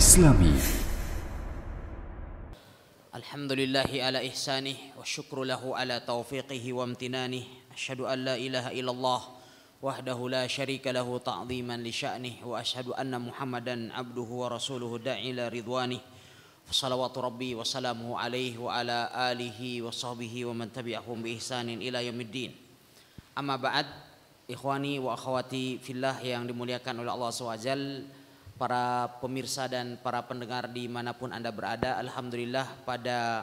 ইসলামী الحمد لله على إحسانه والشكر له على توفيقه وامتنانه أشهد أن لا إله إلا الله وحده لا شريك له تعظيما لشأنه وأشهد أن محمدا عبده ورسوله داعي إلى رضوانه فصلوات ربي وسلامه عليه وعلى آله وصحبه ومن تبعهم بإحسان إلى يوم الدين أما بعد Ikhwani wa akhwati fillah yang dimuliakan oleh Allah SWT para pemirsa dan para pendengar dimanapun Anda berada. Alhamdulillah pada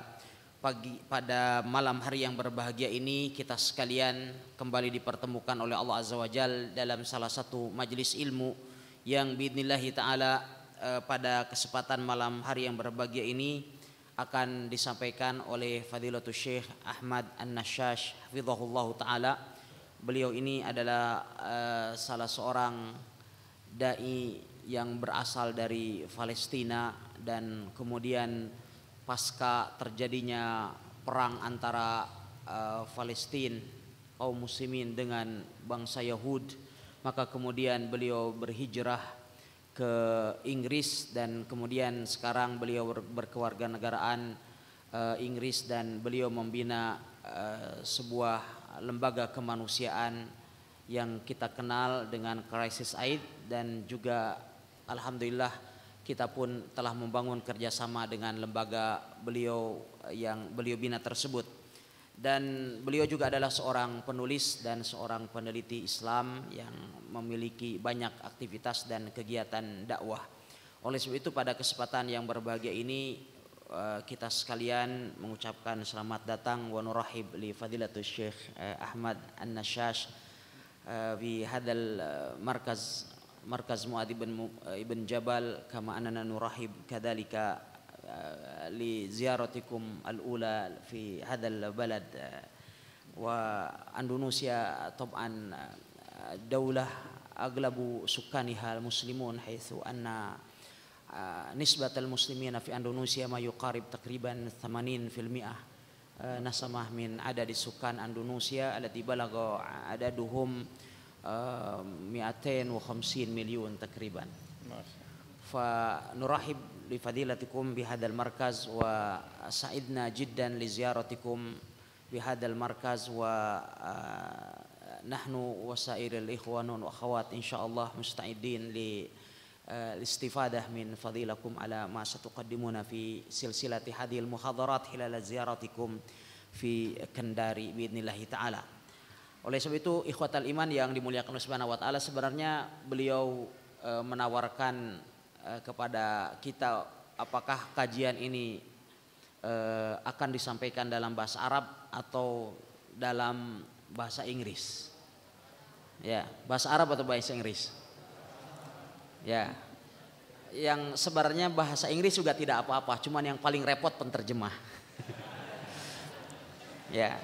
pagi pada malam hari yang berbahagia ini kita sekalian kembali dipertemukan oleh Allah Azza wa dalam salah satu majelis ilmu yang biidnillahi ta'ala eh, pada kesempatan malam hari yang berbahagia ini akan disampaikan oleh Fadilatul Syekh Ahmad An-Nashash Hafizahullah Ta'ala Beliau ini adalah eh, salah seorang da'i yang berasal dari Palestina dan kemudian pasca terjadinya perang antara uh, eh, Palestina kaum muslimin dengan bangsa Yahud maka kemudian beliau berhijrah ke Inggris dan kemudian sekarang beliau ber berkewarganegaraan uh, Inggris dan beliau membina uh, sebuah lembaga kemanusiaan yang kita kenal dengan Crisis Aid dan juga Alhamdulillah kita pun telah membangun kerjasama dengan lembaga beliau yang beliau bina tersebut. Dan beliau juga adalah seorang penulis dan seorang peneliti Islam yang memiliki banyak aktivitas dan kegiatan dakwah. Oleh sebab itu pada kesempatan yang berbahagia ini eh, kita sekalian mengucapkan selamat datang wa nurahib li fadilatul Syekh eh, Ahmad An-Nashash bi eh, hadal markaz markaz Mu'ad ibn, ibn Jabal kama anana nurahib kadalika eh, li ziaratikum al-ula fi hadal balad eh, wa Indonesia tab'an eh, daulah aglabu sukaniha al-muslimun haithu anna nisbat al-muslimin fi Indonesia ma yuqarib takriban 80 filmiah nasamah min adadi sukan Indonesia alati balago adaduhum 250 آه، مليون تقريبا فنرحب لفضيلتكم بهذا المركز وسعدنا جدا لزيارتكم بهذا المركز ونحن آه، وسائر الإخوان والأخوات إن شاء الله مستعدين للاستفادة آه، من فضيلكم على ما ستقدمون في سلسلة هذه المحاضرات خلال زيارتكم في كنداري بإذن الله تعالى Oleh sebab itu ikhwatal iman yang dimuliakan oleh Subhanahu wa taala sebenarnya beliau e, menawarkan e, kepada kita apakah kajian ini e, akan disampaikan dalam bahasa Arab atau dalam bahasa Inggris. Ya, bahasa Arab atau bahasa Inggris. Ya. Yang sebenarnya bahasa Inggris juga tidak apa-apa, cuman yang paling repot penterjemah. ya.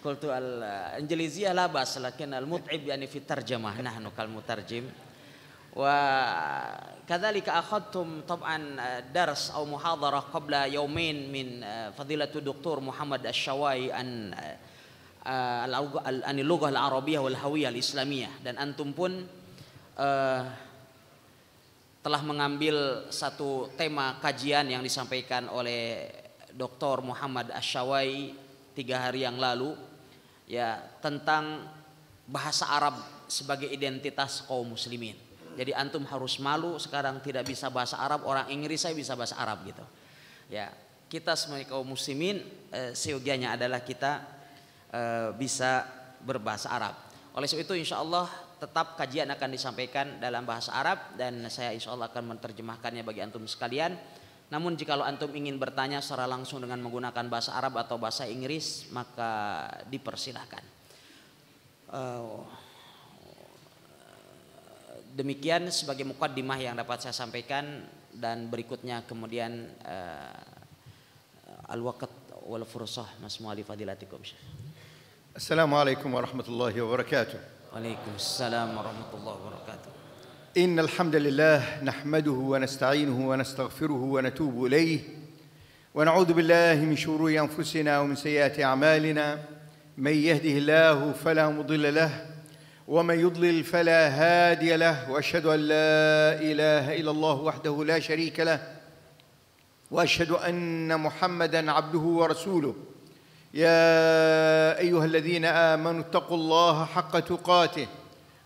Kultu al Angelizia labas lakin al mut'ib yani fi tarjamah nahnu kal mutarjim wa kadzalika akhadtum taban dars atau muhadarah kubla yawmin min fadilatu doktor Muhammad Asy-Syawai an al al Arabiah wal hawiyah al islamiyah dan antum pun telah mengambil satu tema kajian yang disampaikan oleh doktor Muhammad Asyawai tiga hari yang lalu ya tentang bahasa Arab sebagai identitas kaum muslimin. Jadi antum harus malu sekarang tidak bisa bahasa Arab, orang Inggris saya bisa bahasa Arab gitu. Ya, kita sebagai kaum muslimin eh, seyogianya adalah kita eh, bisa berbahasa Arab. Oleh sebab itu insya Allah tetap kajian akan disampaikan dalam bahasa Arab dan saya insya Allah akan menerjemahkannya bagi antum sekalian. Namun jikalau antum ingin bertanya secara langsung dengan menggunakan bahasa Arab atau bahasa Inggris maka dipersilahkan. Eh, demikian sebagai mukaddimah yang dapat saya sampaikan dan berikutnya kemudian eh, al-waqt wal fursah mas ali fadilatikum Assalamualaikum warahmatullahi wabarakatuh. Waalaikumsalam warahmatullahi wabarakatuh. إن الحمد لله نحمده ونستعينه ونستغفره ونتوب إليه ونعوذ بالله من شرور أنفسنا ومن سيئات أعمالنا من يهده الله فلا مضل له ومن يضلل فلا هادي له وأشهد أن لا إله إلا الله وحده لا شريك له وأشهد أن محمدًا عبده ورسوله يا أيها الذين آمنوا اتقوا الله حق تقاته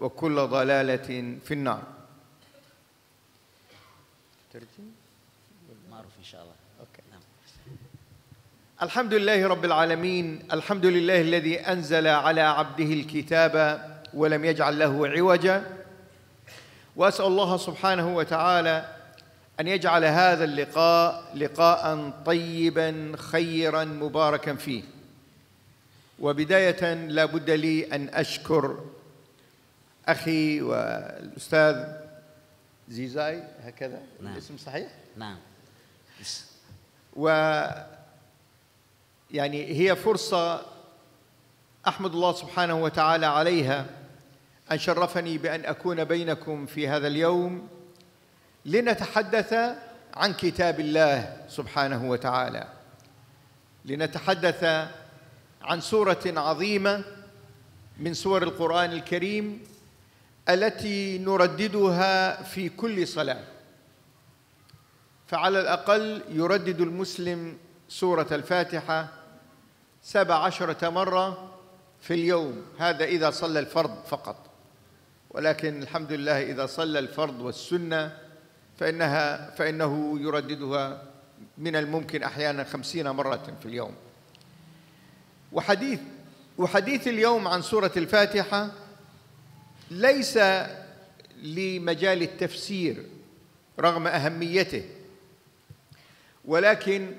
وكل ضلالة في النار ترجم معروف إن شاء الله أوكي. نعم. الحمد لله رب العالمين الحمد لله الذي أنزل على عبده الكتاب ولم يجعل له عوجا وأسأل الله سبحانه وتعالى أن يجعل هذا اللقاء لقاء طيبا خيرا مباركا فيه وبداية لا بد لي أن أشكر أخي والأستاذ زيزاي هكذا نعم. الاسم صحيح؟ نعم و يعني هي فرصة أحمد الله سبحانه وتعالى عليها أن شرفني بأن أكون بينكم في هذا اليوم لنتحدث عن كتاب الله سبحانه وتعالى لنتحدث عن سورة عظيمة من سور القرآن الكريم التي نرددها في كل صلاه فعلى الاقل يردد المسلم سوره الفاتحه سبع عشره مره في اليوم هذا اذا صلى الفرض فقط ولكن الحمد لله اذا صلى الفرض والسنه فانها فانه يرددها من الممكن احيانا خمسين مره في اليوم وحديث وحديث اليوم عن سوره الفاتحه ليس لمجال التفسير رغم اهميته ولكن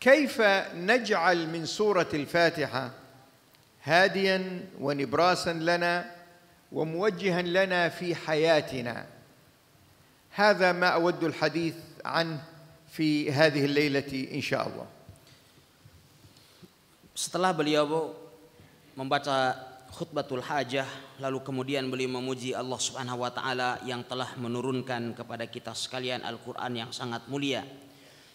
كيف نجعل من سوره الفاتحه هاديا ونبراسا لنا وموجها لنا في حياتنا هذا ما اود الحديث عنه في هذه الليله ان شاء الله Setelah beliau membaca khutbatul hajah lalu kemudian beliau memuji Allah Subhanahu wa taala yang telah menurunkan kepada kita sekalian Al-Qur'an yang sangat mulia.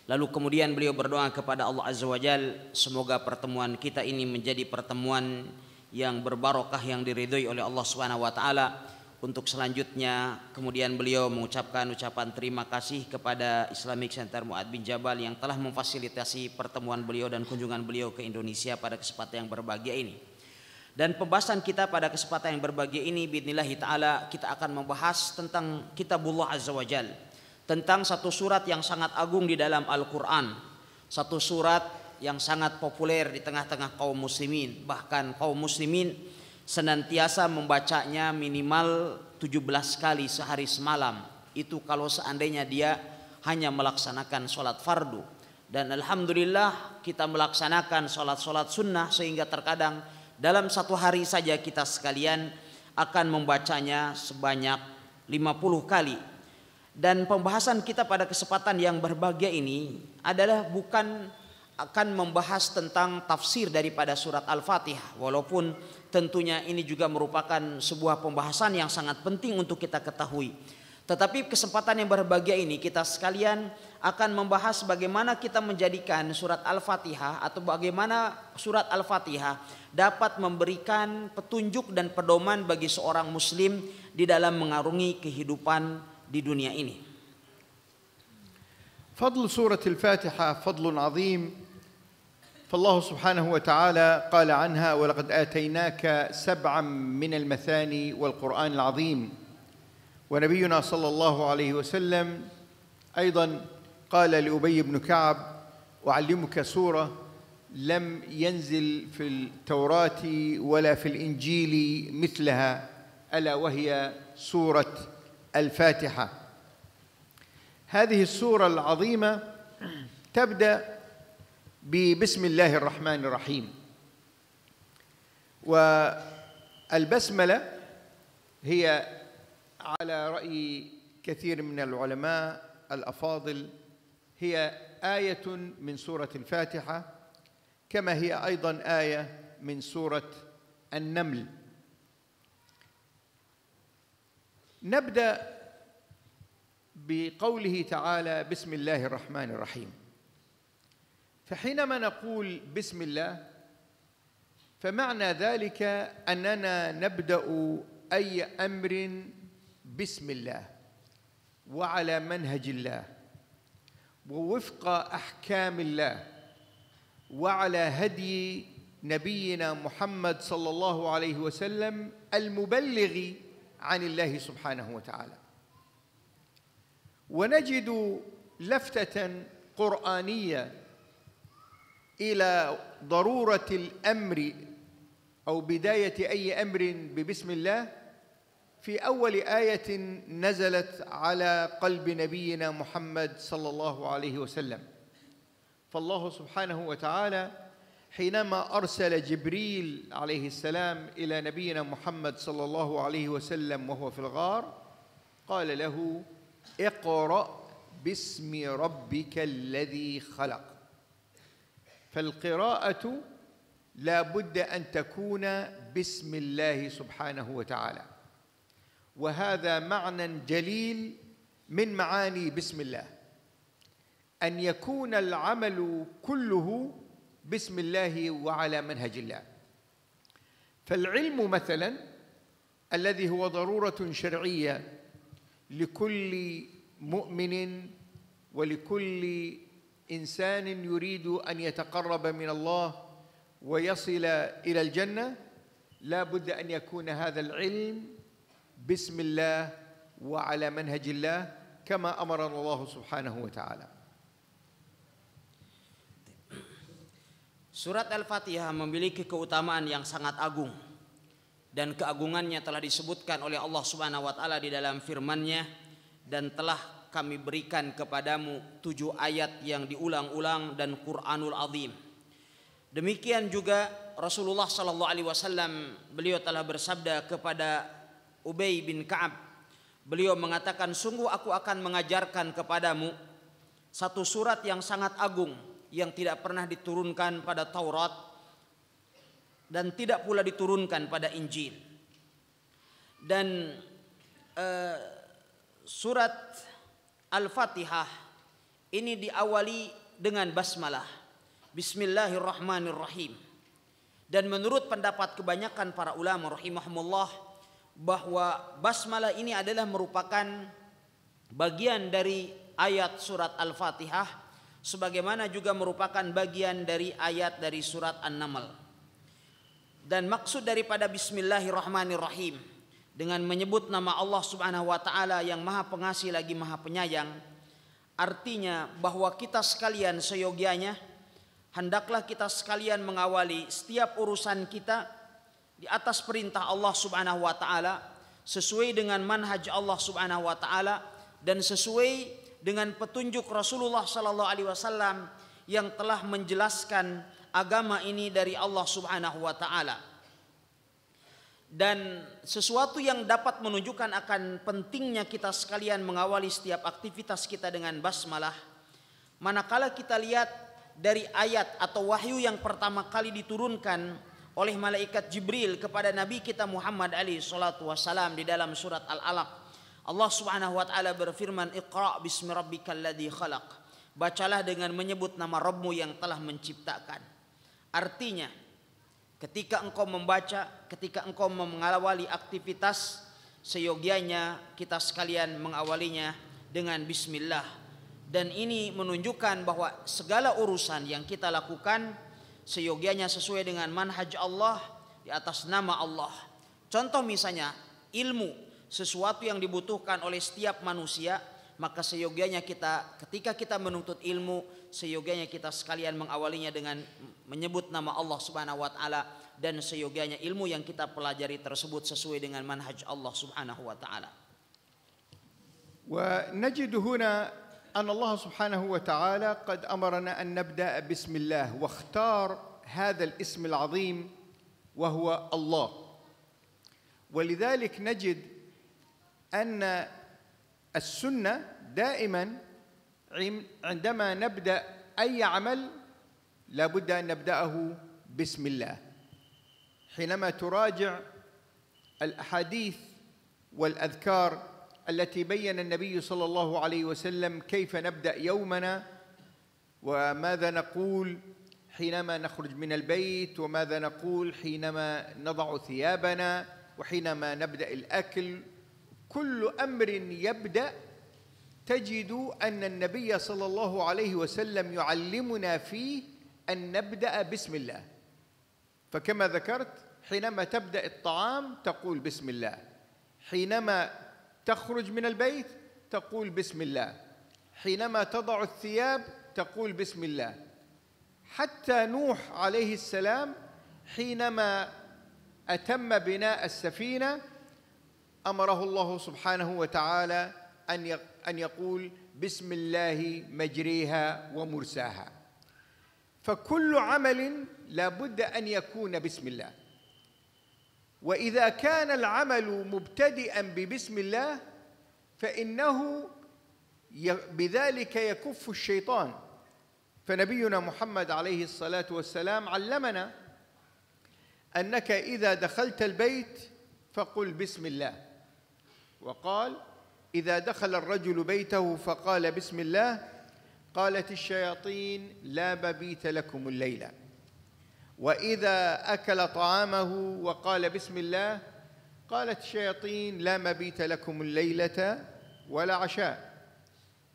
Lalu kemudian beliau berdoa kepada Allah Azza wa Jal semoga pertemuan kita ini menjadi pertemuan yang berbarokah yang diridhoi oleh Allah Subhanahu wa taala. Untuk selanjutnya kemudian beliau mengucapkan ucapan terima kasih kepada Islamic Center Muad bin Jabal yang telah memfasilitasi pertemuan beliau dan kunjungan beliau ke Indonesia pada kesempatan yang berbahagia ini. Dan pembahasan kita pada kesempatan yang berbahagia ini bidnillahi taala kita akan membahas tentang kitabullah azza wajal. Tentang satu surat yang sangat agung di dalam Al-Qur'an. Satu surat yang sangat populer di tengah-tengah kaum muslimin, bahkan kaum muslimin senantiasa membacanya minimal 17 kali sehari semalam. Itu kalau seandainya dia hanya melaksanakan sholat fardu. Dan Alhamdulillah kita melaksanakan sholat-sholat sunnah sehingga terkadang dalam satu hari saja kita sekalian akan membacanya sebanyak 50 kali. Dan pembahasan kita pada kesempatan yang berbahagia ini adalah bukan akan membahas tentang tafsir daripada surat Al-Fatihah walaupun tentunya ini juga merupakan sebuah pembahasan yang sangat penting untuk kita ketahui. Tetapi kesempatan yang berbahagia ini kita sekalian akan membahas bagaimana kita menjadikan surat Al-Fatihah atau bagaimana surat Al-Fatihah dapat memberikan petunjuk dan pedoman bagi seorang muslim di dalam mengarungi kehidupan di dunia ini. فضل سورة الفاتحة فضل عظيم فالله سبحانه وتعالى قال عنها ولقد آتيناك سبعا من المثاني والقرآن العظيم ونبينا صلى الله عليه وسلم أيضا قال لأبي بن كعب أعلمك سورة لم ينزل في التوراة ولا في الإنجيل مثلها ألا وهي سورة الفاتحة هذه السورة العظيمة تبدأ ببسم الله الرحمن الرحيم والبسملة هي على رأي كثير من العلماء الأفاضل هي آية من سورة الفاتحة كما هي أيضا آية من سورة النمل نبدأ بقوله تعالى بسم الله الرحمن الرحيم فحينما نقول بسم الله فمعنى ذلك أننا نبدأ أي أمر باسم الله وعلى منهج الله ووفق احكام الله وعلى هدي نبينا محمد صلى الله عليه وسلم المبلغ عن الله سبحانه وتعالى ونجد لفته قرانيه الى ضروره الامر او بدايه اي امر ببسم الله في اول ايه نزلت على قلب نبينا محمد صلى الله عليه وسلم فالله سبحانه وتعالى حينما ارسل جبريل عليه السلام الى نبينا محمد صلى الله عليه وسلم وهو في الغار قال له اقرا باسم ربك الذي خلق فالقراءه لا بد ان تكون باسم الله سبحانه وتعالى وهذا معنى جليل من معاني بسم الله ان يكون العمل كله بسم الله وعلى منهج الله فالعلم مثلا الذي هو ضروره شرعيه لكل مؤمن ولكل انسان يريد ان يتقرب من الله ويصل الى الجنه لا بد ان يكون هذا العلم بسم الله وعلى منهج الله كما امرنا الله سبحانه وتعالى Surat Al-Fatihah memiliki keutamaan yang sangat agung dan keagungannya telah disebutkan oleh Allah Subhanahu wa taala di dalam firman-Nya dan telah kami berikan kepadamu tujuh ayat yang diulang-ulang dan Quranul Azim. Demikian juga Rasulullah sallallahu alaihi wasallam beliau telah bersabda kepada Ubay bin Ka'ab. Beliau mengatakan, sungguh aku akan mengajarkan kepadamu satu surat yang sangat agung yang tidak pernah diturunkan pada Taurat dan tidak pula diturunkan pada Injil. Dan uh, surat Al-Fatihah ini diawali dengan basmalah. Bismillahirrahmanirrahim. Dan menurut pendapat kebanyakan para ulama rahimahumullah bahwa basmalah ini adalah merupakan bagian dari ayat surat Al-Fatihah sebagaimana juga merupakan bagian dari ayat dari surat An-Naml. Dan maksud daripada bismillahirrahmanirrahim dengan menyebut nama Allah Subhanahu wa taala yang Maha Pengasih lagi Maha Penyayang artinya bahwa kita sekalian seyogianya hendaklah kita sekalian mengawali setiap urusan kita di atas perintah Allah Subhanahu wa taala sesuai dengan manhaj Allah Subhanahu wa taala dan sesuai dengan petunjuk Rasulullah sallallahu alaihi wasallam yang telah menjelaskan agama ini dari Allah Subhanahu wa taala. Dan sesuatu yang dapat menunjukkan akan pentingnya kita sekalian mengawali setiap aktivitas kita dengan basmalah. Manakala kita lihat dari ayat atau wahyu yang pertama kali diturunkan oleh malaikat Jibril kepada Nabi kita Muhammad Ali Shallallahu Wasallam di dalam surat Al-Alaq. Allah Subhanahu wa taala berfirman, "Iqra bismi rabbikal ladhi khalaq." Bacalah dengan menyebut nama Rabbmu yang telah menciptakan. Artinya, ketika engkau membaca, ketika engkau mengawali aktivitas seyogianya kita sekalian mengawalinya dengan bismillah. Dan ini menunjukkan bahwa segala urusan yang kita lakukan seyogianya sesuai dengan manhaj Allah di atas nama Allah. Contoh misalnya ilmu, sesuatu yang dibutuhkan oleh setiap manusia, maka seyogianya kita ketika kita menuntut ilmu, seyogianya kita sekalian mengawalinya dengan menyebut nama Allah Subhanahu wa taala dan seyogianya ilmu yang kita pelajari tersebut sesuai dengan manhaj Allah Subhanahu wa taala. huna أن الله سبحانه وتعالى قد أمرنا أن نبدأ بسم الله واختار هذا الاسم العظيم وهو الله ولذلك نجد أن السنة دائما عندما نبدأ أي عمل لابد أن نبدأه بسم الله حينما تراجع الأحاديث والأذكار التي بين النبي صلى الله عليه وسلم كيف نبدا يومنا وماذا نقول حينما نخرج من البيت وماذا نقول حينما نضع ثيابنا وحينما نبدا الاكل كل امر يبدا تجد ان النبي صلى الله عليه وسلم يعلمنا فيه ان نبدا بسم الله فكما ذكرت حينما تبدا الطعام تقول بسم الله حينما تخرج من البيت تقول بسم الله حينما تضع الثياب تقول بسم الله حتى نوح عليه السلام حينما أتم بناء السفينة أمره الله سبحانه وتعالى أن أن يقول بسم الله مجريها ومرساها فكل عمل لا بد أن يكون بسم الله واذا كان العمل مبتدئا ببسم الله فانه بذلك يكف الشيطان فنبينا محمد عليه الصلاه والسلام علمنا انك اذا دخلت البيت فقل بسم الله وقال اذا دخل الرجل بيته فقال بسم الله قالت الشياطين لا مبيت لكم الليله واذا اكل طعامه وقال بسم الله قالت الشياطين لا مبيت لكم الليله ولا عشاء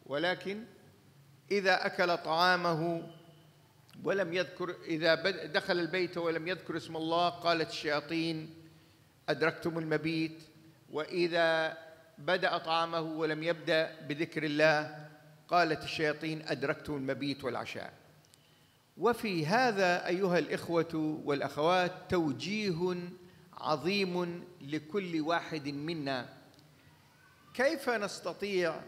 ولكن اذا اكل طعامه ولم يذكر اذا دخل البيت ولم يذكر اسم الله قالت الشياطين ادركتم المبيت واذا بدا طعامه ولم يبدا بذكر الله قالت الشياطين ادركتم المبيت والعشاء وفي هذا ايها الاخوه والاخوات توجيه عظيم لكل واحد منا كيف نستطيع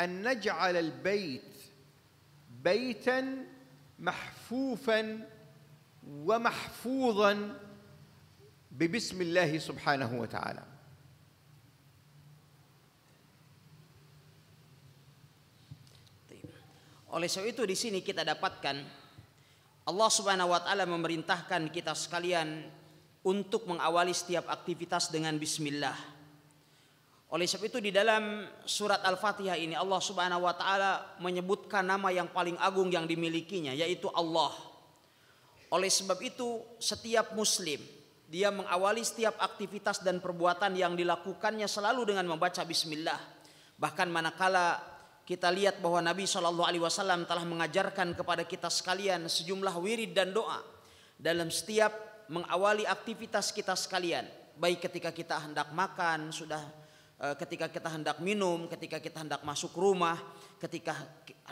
ان نجعل البيت بيتا محفوفا ومحفوظا ببسم الله سبحانه وتعالى طيب. Oleh sebab itu di sini kita dapatkan Allah Subhanahu wa taala memerintahkan kita sekalian untuk mengawali setiap aktivitas dengan bismillah. Oleh sebab itu di dalam surat Al-Fatihah ini Allah Subhanahu wa taala menyebutkan nama yang paling agung yang dimilikinya yaitu Allah. Oleh sebab itu setiap muslim dia mengawali setiap aktivitas dan perbuatan yang dilakukannya selalu dengan membaca bismillah. Bahkan manakala kita lihat bahwa Nabi Shallallahu Alaihi Wasallam telah mengajarkan kepada kita sekalian sejumlah wirid dan doa dalam setiap mengawali aktivitas kita sekalian, baik ketika kita hendak makan, sudah eh, ketika kita hendak minum, ketika kita hendak masuk rumah, ketika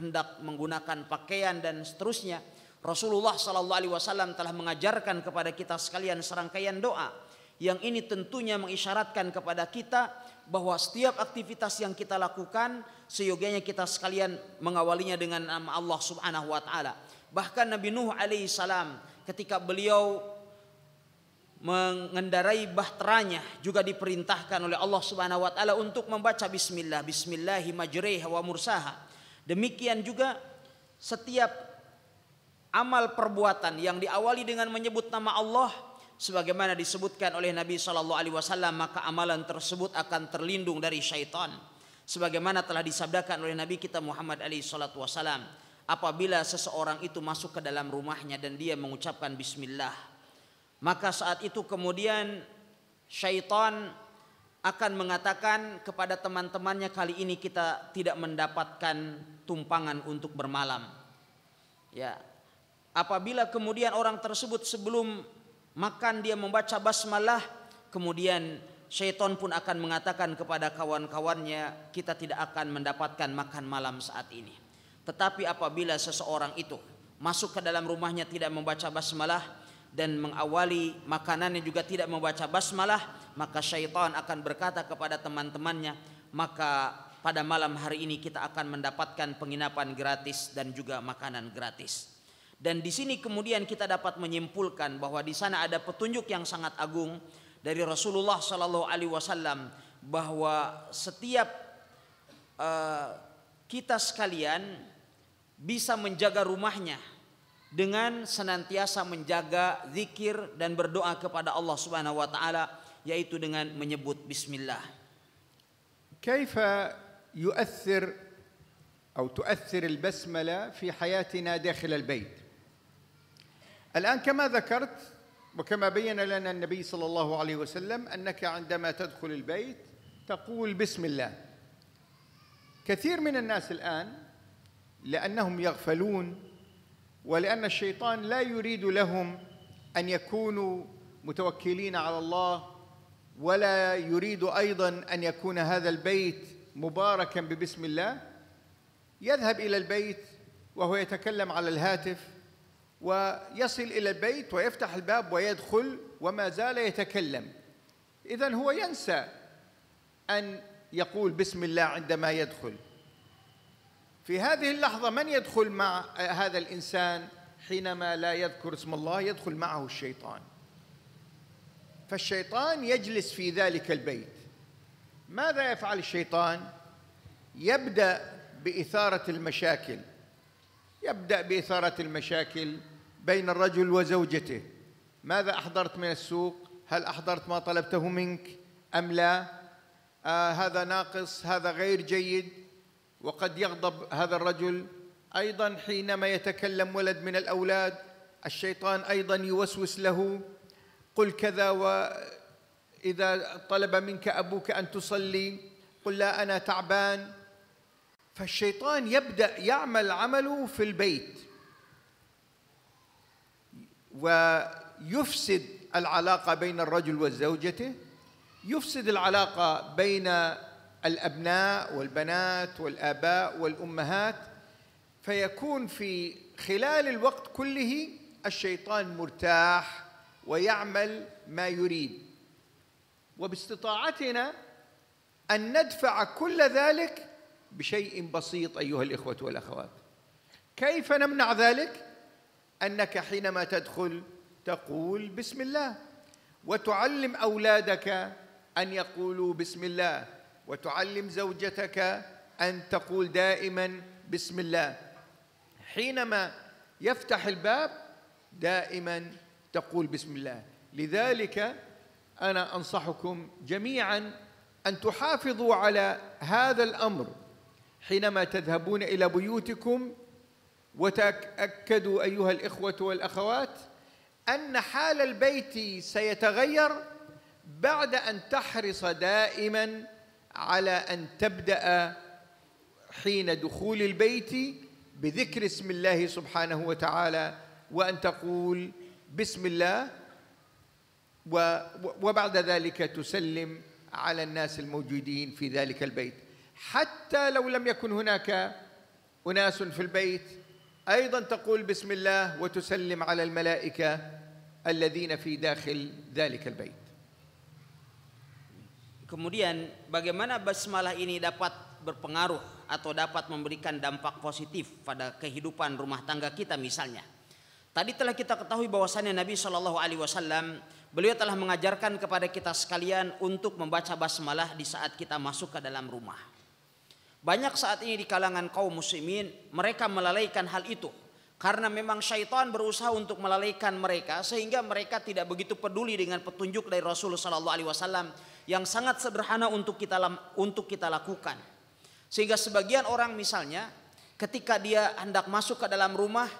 hendak menggunakan pakaian dan seterusnya. Rasulullah Shallallahu Alaihi Wasallam telah mengajarkan kepada kita sekalian serangkaian doa yang ini tentunya mengisyaratkan kepada kita bahwa setiap aktivitas yang kita lakukan seyogianya kita sekalian mengawalinya dengan nama Allah Subhanahu wa taala. Bahkan Nabi Nuh alaihi salam ketika beliau mengendarai bahteranya juga diperintahkan oleh Allah Subhanahu wa taala untuk membaca bismillah, bismillahi majriha wa mursaha. Demikian juga setiap amal perbuatan yang diawali dengan menyebut nama Allah sebagaimana disebutkan oleh Nabi Shallallahu Alaihi Wasallam maka amalan tersebut akan terlindung dari syaitan sebagaimana telah disabdakan oleh Nabi kita Muhammad Ali Shallallahu Wasallam apabila seseorang itu masuk ke dalam rumahnya dan dia mengucapkan Bismillah maka saat itu kemudian syaitan akan mengatakan kepada teman-temannya kali ini kita tidak mendapatkan tumpangan untuk bermalam ya apabila kemudian orang tersebut sebelum makan dia membaca basmalah kemudian syaitan pun akan mengatakan kepada kawan-kawannya kita tidak akan mendapatkan makan malam saat ini tetapi apabila seseorang itu masuk ke dalam rumahnya tidak membaca basmalah dan mengawali makanannya juga tidak membaca basmalah maka syaitan akan berkata kepada teman-temannya maka pada malam hari ini kita akan mendapatkan penginapan gratis dan juga makanan gratis dan di sini kemudian kita dapat menyimpulkan bahwa di sana ada petunjuk yang sangat agung dari Rasulullah Shallallahu Alaihi Wasallam bahwa setiap uh, kita sekalian bisa menjaga rumahnya dengan senantiasa menjaga zikir dan berdoa kepada Allah Subhanahu wa taala yaitu dengan menyebut bismillah. كيف يؤثر أو تؤثر البسملة في حياتنا داخل البيت الآن كما ذكرت وكما بين لنا النبي صلى الله عليه وسلم أنك عندما تدخل البيت تقول بسم الله كثير من الناس الآن لأنهم يغفلون ولأن الشيطان لا يريد لهم أن يكونوا متوكلين على الله ولا يريد أيضا أن يكون هذا البيت مباركا ببسم الله يذهب إلى البيت وهو يتكلم على الهاتف ويصل إلى البيت ويفتح الباب ويدخل وما زال يتكلم إذا هو ينسى أن يقول بسم الله عندما يدخل في هذه اللحظة من يدخل مع هذا الإنسان حينما لا يذكر اسم الله يدخل معه الشيطان فالشيطان يجلس في ذلك البيت ماذا يفعل الشيطان يبدأ بإثارة المشاكل يبدأ بإثارة المشاكل بين الرجل وزوجته ماذا أحضرت من السوق هل أحضرت ما طلبته منك أم لا آه هذا ناقص هذا غير جيد وقد يغضب هذا الرجل أيضا حينما يتكلم ولد من الأولاد الشيطان أيضا يوسوس له قل كذا وإذا طلب منك أبوك أن تصلي قل لا أنا تعبان فالشيطان يبدأ يعمل عمله في البيت ويفسد العلاقة بين الرجل وزوجته يفسد العلاقة بين الأبناء والبنات والآباء والأمهات فيكون في خلال الوقت كله الشيطان مرتاح ويعمل ما يريد وباستطاعتنا أن ندفع كل ذلك بشيء بسيط ايها الاخوه والاخوات كيف نمنع ذلك انك حينما تدخل تقول بسم الله وتعلم اولادك ان يقولوا بسم الله وتعلم زوجتك ان تقول دائما بسم الله حينما يفتح الباب دائما تقول بسم الله لذلك انا انصحكم جميعا ان تحافظوا على هذا الامر حينما تذهبون إلى بيوتكم وتأكدوا أيها الإخوة والأخوات أن حال البيت سيتغير بعد أن تحرص دائما على أن تبدأ حين دخول البيت بذكر اسم الله سبحانه وتعالى وأن تقول بسم الله وبعد ذلك تسلم على الناس الموجودين في ذلك البيت حتى لو لم يكن هناك أناس في البيت أيضا تقول بسم الله وتسلم على الملائكة الذين في داخل ذلك البيت Kemudian bagaimana basmalah ini dapat berpengaruh atau dapat memberikan dampak positif pada kehidupan rumah tangga kita misalnya. Tadi telah kita ketahui bahwasannya Nabi Shallallahu Alaihi Wasallam beliau telah mengajarkan kepada kita sekalian untuk membaca basmalah di saat kita masuk ke dalam rumah. Banyak saat ini di kalangan kaum muslimin mereka melalaikan hal itu. Karena memang syaitan berusaha untuk melalaikan mereka sehingga mereka tidak begitu peduli dengan petunjuk dari Rasulullah Sallallahu Alaihi Wasallam yang sangat sederhana untuk kita untuk kita lakukan. Sehingga sebagian orang misalnya ketika dia hendak masuk ke dalam rumah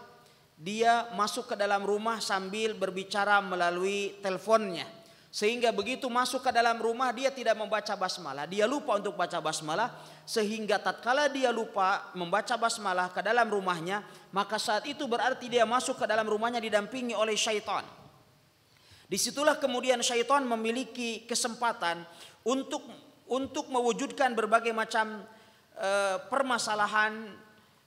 dia masuk ke dalam rumah sambil berbicara melalui teleponnya sehingga begitu masuk ke dalam rumah dia tidak membaca basmalah. Dia lupa untuk baca basmalah. Sehingga tatkala dia lupa membaca basmalah ke dalam rumahnya. Maka saat itu berarti dia masuk ke dalam rumahnya didampingi oleh syaitan. Disitulah kemudian syaitan memiliki kesempatan untuk untuk mewujudkan berbagai macam e, permasalahan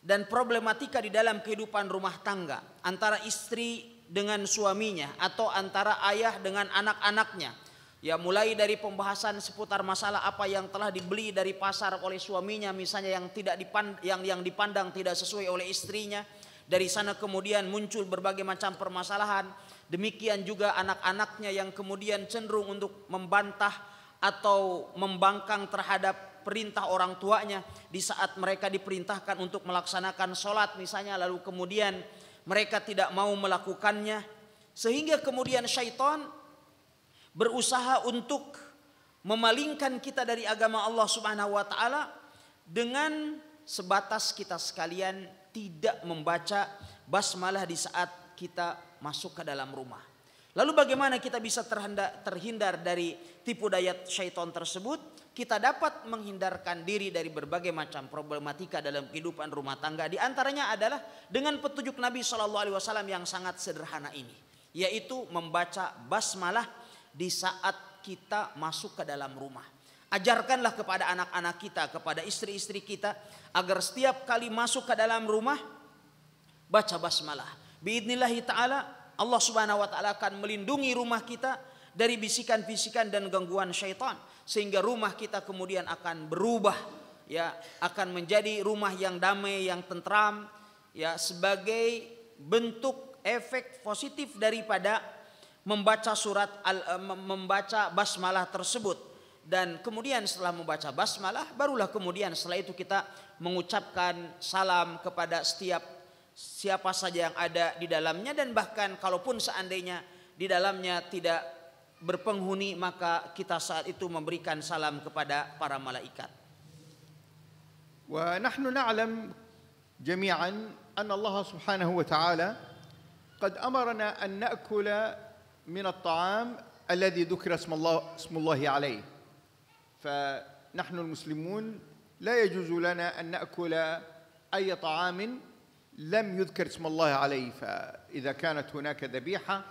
dan problematika di dalam kehidupan rumah tangga antara istri dengan suaminya atau antara ayah dengan anak-anaknya. Ya mulai dari pembahasan seputar masalah apa yang telah dibeli dari pasar oleh suaminya misalnya yang tidak dipandang, yang yang dipandang tidak sesuai oleh istrinya. Dari sana kemudian muncul berbagai macam permasalahan. Demikian juga anak-anaknya yang kemudian cenderung untuk membantah atau membangkang terhadap perintah orang tuanya di saat mereka diperintahkan untuk melaksanakan sholat misalnya lalu kemudian mereka tidak mau melakukannya sehingga kemudian syaitan berusaha untuk memalingkan kita dari agama Allah Subhanahu wa taala dengan sebatas kita sekalian tidak membaca basmalah di saat kita masuk ke dalam rumah. Lalu bagaimana kita bisa terhindar dari tipu daya syaitan tersebut? Kita dapat menghindarkan diri dari berbagai macam problematika dalam kehidupan rumah tangga. Di antaranya adalah dengan petunjuk Nabi Shallallahu Alaihi Wasallam yang sangat sederhana ini, yaitu membaca basmalah di saat kita masuk ke dalam rumah. Ajarkanlah kepada anak-anak kita, kepada istri-istri kita, agar setiap kali masuk ke dalam rumah, baca basmalah. Biidnillahi ta'ala Allah Subhanahu wa taala akan melindungi rumah kita dari bisikan-bisikan dan gangguan syaitan sehingga rumah kita kemudian akan berubah ya akan menjadi rumah yang damai yang tentram ya sebagai bentuk efek positif daripada membaca surat al, eh, membaca basmalah tersebut dan kemudian setelah membaca basmalah barulah kemudian setelah itu kita mengucapkan salam kepada setiap siapa saja yang ada di dalamnya dan bahkan kalaupun seandainya di dalamnya tidak berpenghuni maka kita saat itu memberikan salam kepada para malaikat. ونحن نعلم جميعا أن الله سبحانه وتعالى قد أمرنا أن نأكل من الطعام الذي ذكر اسم الله اسم الله عليه فنحن المسلمون لا يجوز لنا أن نأكل أي طعام لم يذكر اسم الله عليه فإذا كانت هناك ذبيحة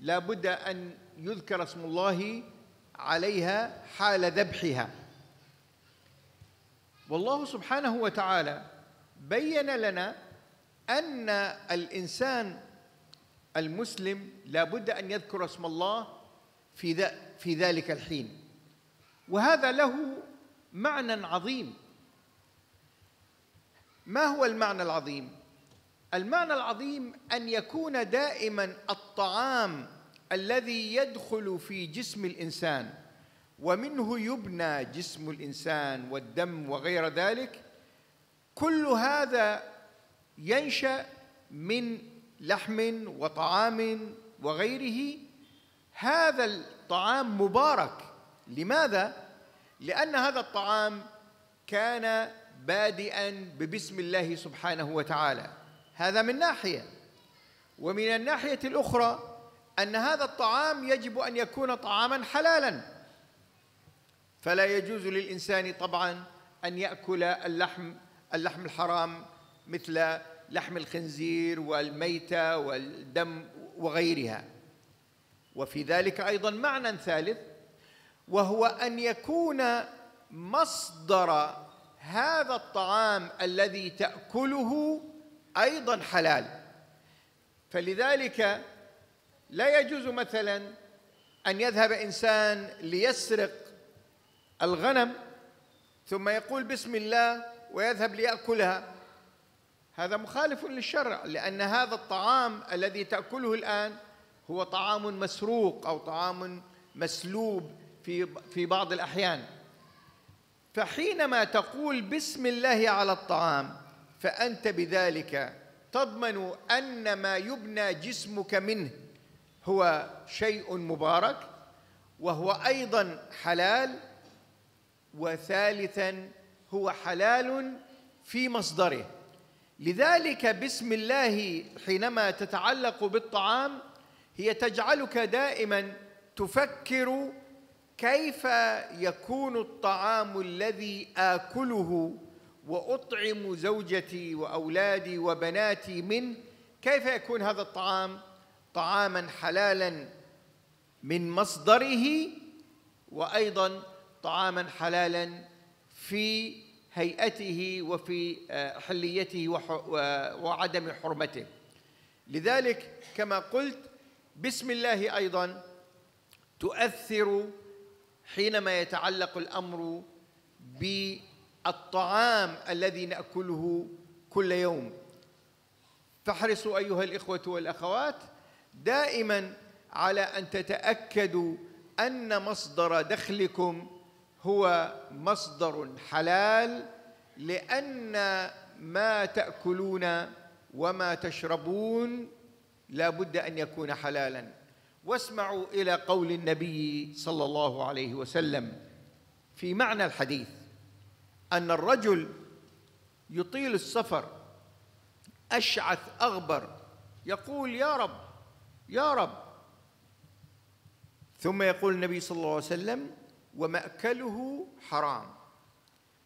لا بد أن يذكر اسم الله عليها حال ذبحها والله سبحانه وتعالى بين لنا أن الإنسان المسلم لا بد أن يذكر اسم الله في, في ذلك الحين وهذا له معنى عظيم ما هو المعنى العظيم المعنى العظيم ان يكون دائما الطعام الذي يدخل في جسم الانسان ومنه يبنى جسم الانسان والدم وغير ذلك كل هذا ينشا من لحم وطعام وغيره هذا الطعام مبارك لماذا لان هذا الطعام كان بادئا ببسم الله سبحانه وتعالى هذا من ناحية ومن الناحية الأخرى أن هذا الطعام يجب أن يكون طعاما حلالا فلا يجوز للإنسان طبعا أن يأكل اللحم اللحم الحرام مثل لحم الخنزير والميتة والدم وغيرها وفي ذلك أيضا معنى ثالث وهو أن يكون مصدر هذا الطعام الذي تأكله أيضا حلال فلذلك لا يجوز مثلا أن يذهب إنسان ليسرق الغنم ثم يقول بسم الله ويذهب ليأكلها هذا مخالف للشرع لأن هذا الطعام الذي تأكله الآن هو طعام مسروق أو طعام مسلوب في في بعض الأحيان فحينما تقول بسم الله على الطعام فأنت بذلك تضمن أن ما يبنى جسمك منه هو شيء مبارك وهو أيضا حلال وثالثا هو حلال في مصدره لذلك بسم الله حينما تتعلق بالطعام هي تجعلك دائما تفكر كيف يكون الطعام الذي آكله واطعم زوجتي واولادي وبناتي من كيف يكون هذا الطعام طعاما حلالا من مصدره وايضا طعاما حلالا في هيئته وفي آه، حليته وعدم حرمته لذلك كما قلت بسم الله ايضا تؤثر حينما يتعلق الامر ب الطعام الذي ناكله كل يوم فاحرصوا ايها الاخوه والاخوات دائما على ان تتاكدوا ان مصدر دخلكم هو مصدر حلال لان ما تاكلون وما تشربون لا بد ان يكون حلالا واسمعوا الى قول النبي صلى الله عليه وسلم في معنى الحديث أن الرجل يطيل السفر أشعث أغبر يقول يا رب يا رب ثم يقول النبي صلى الله عليه وسلم ومأكله حرام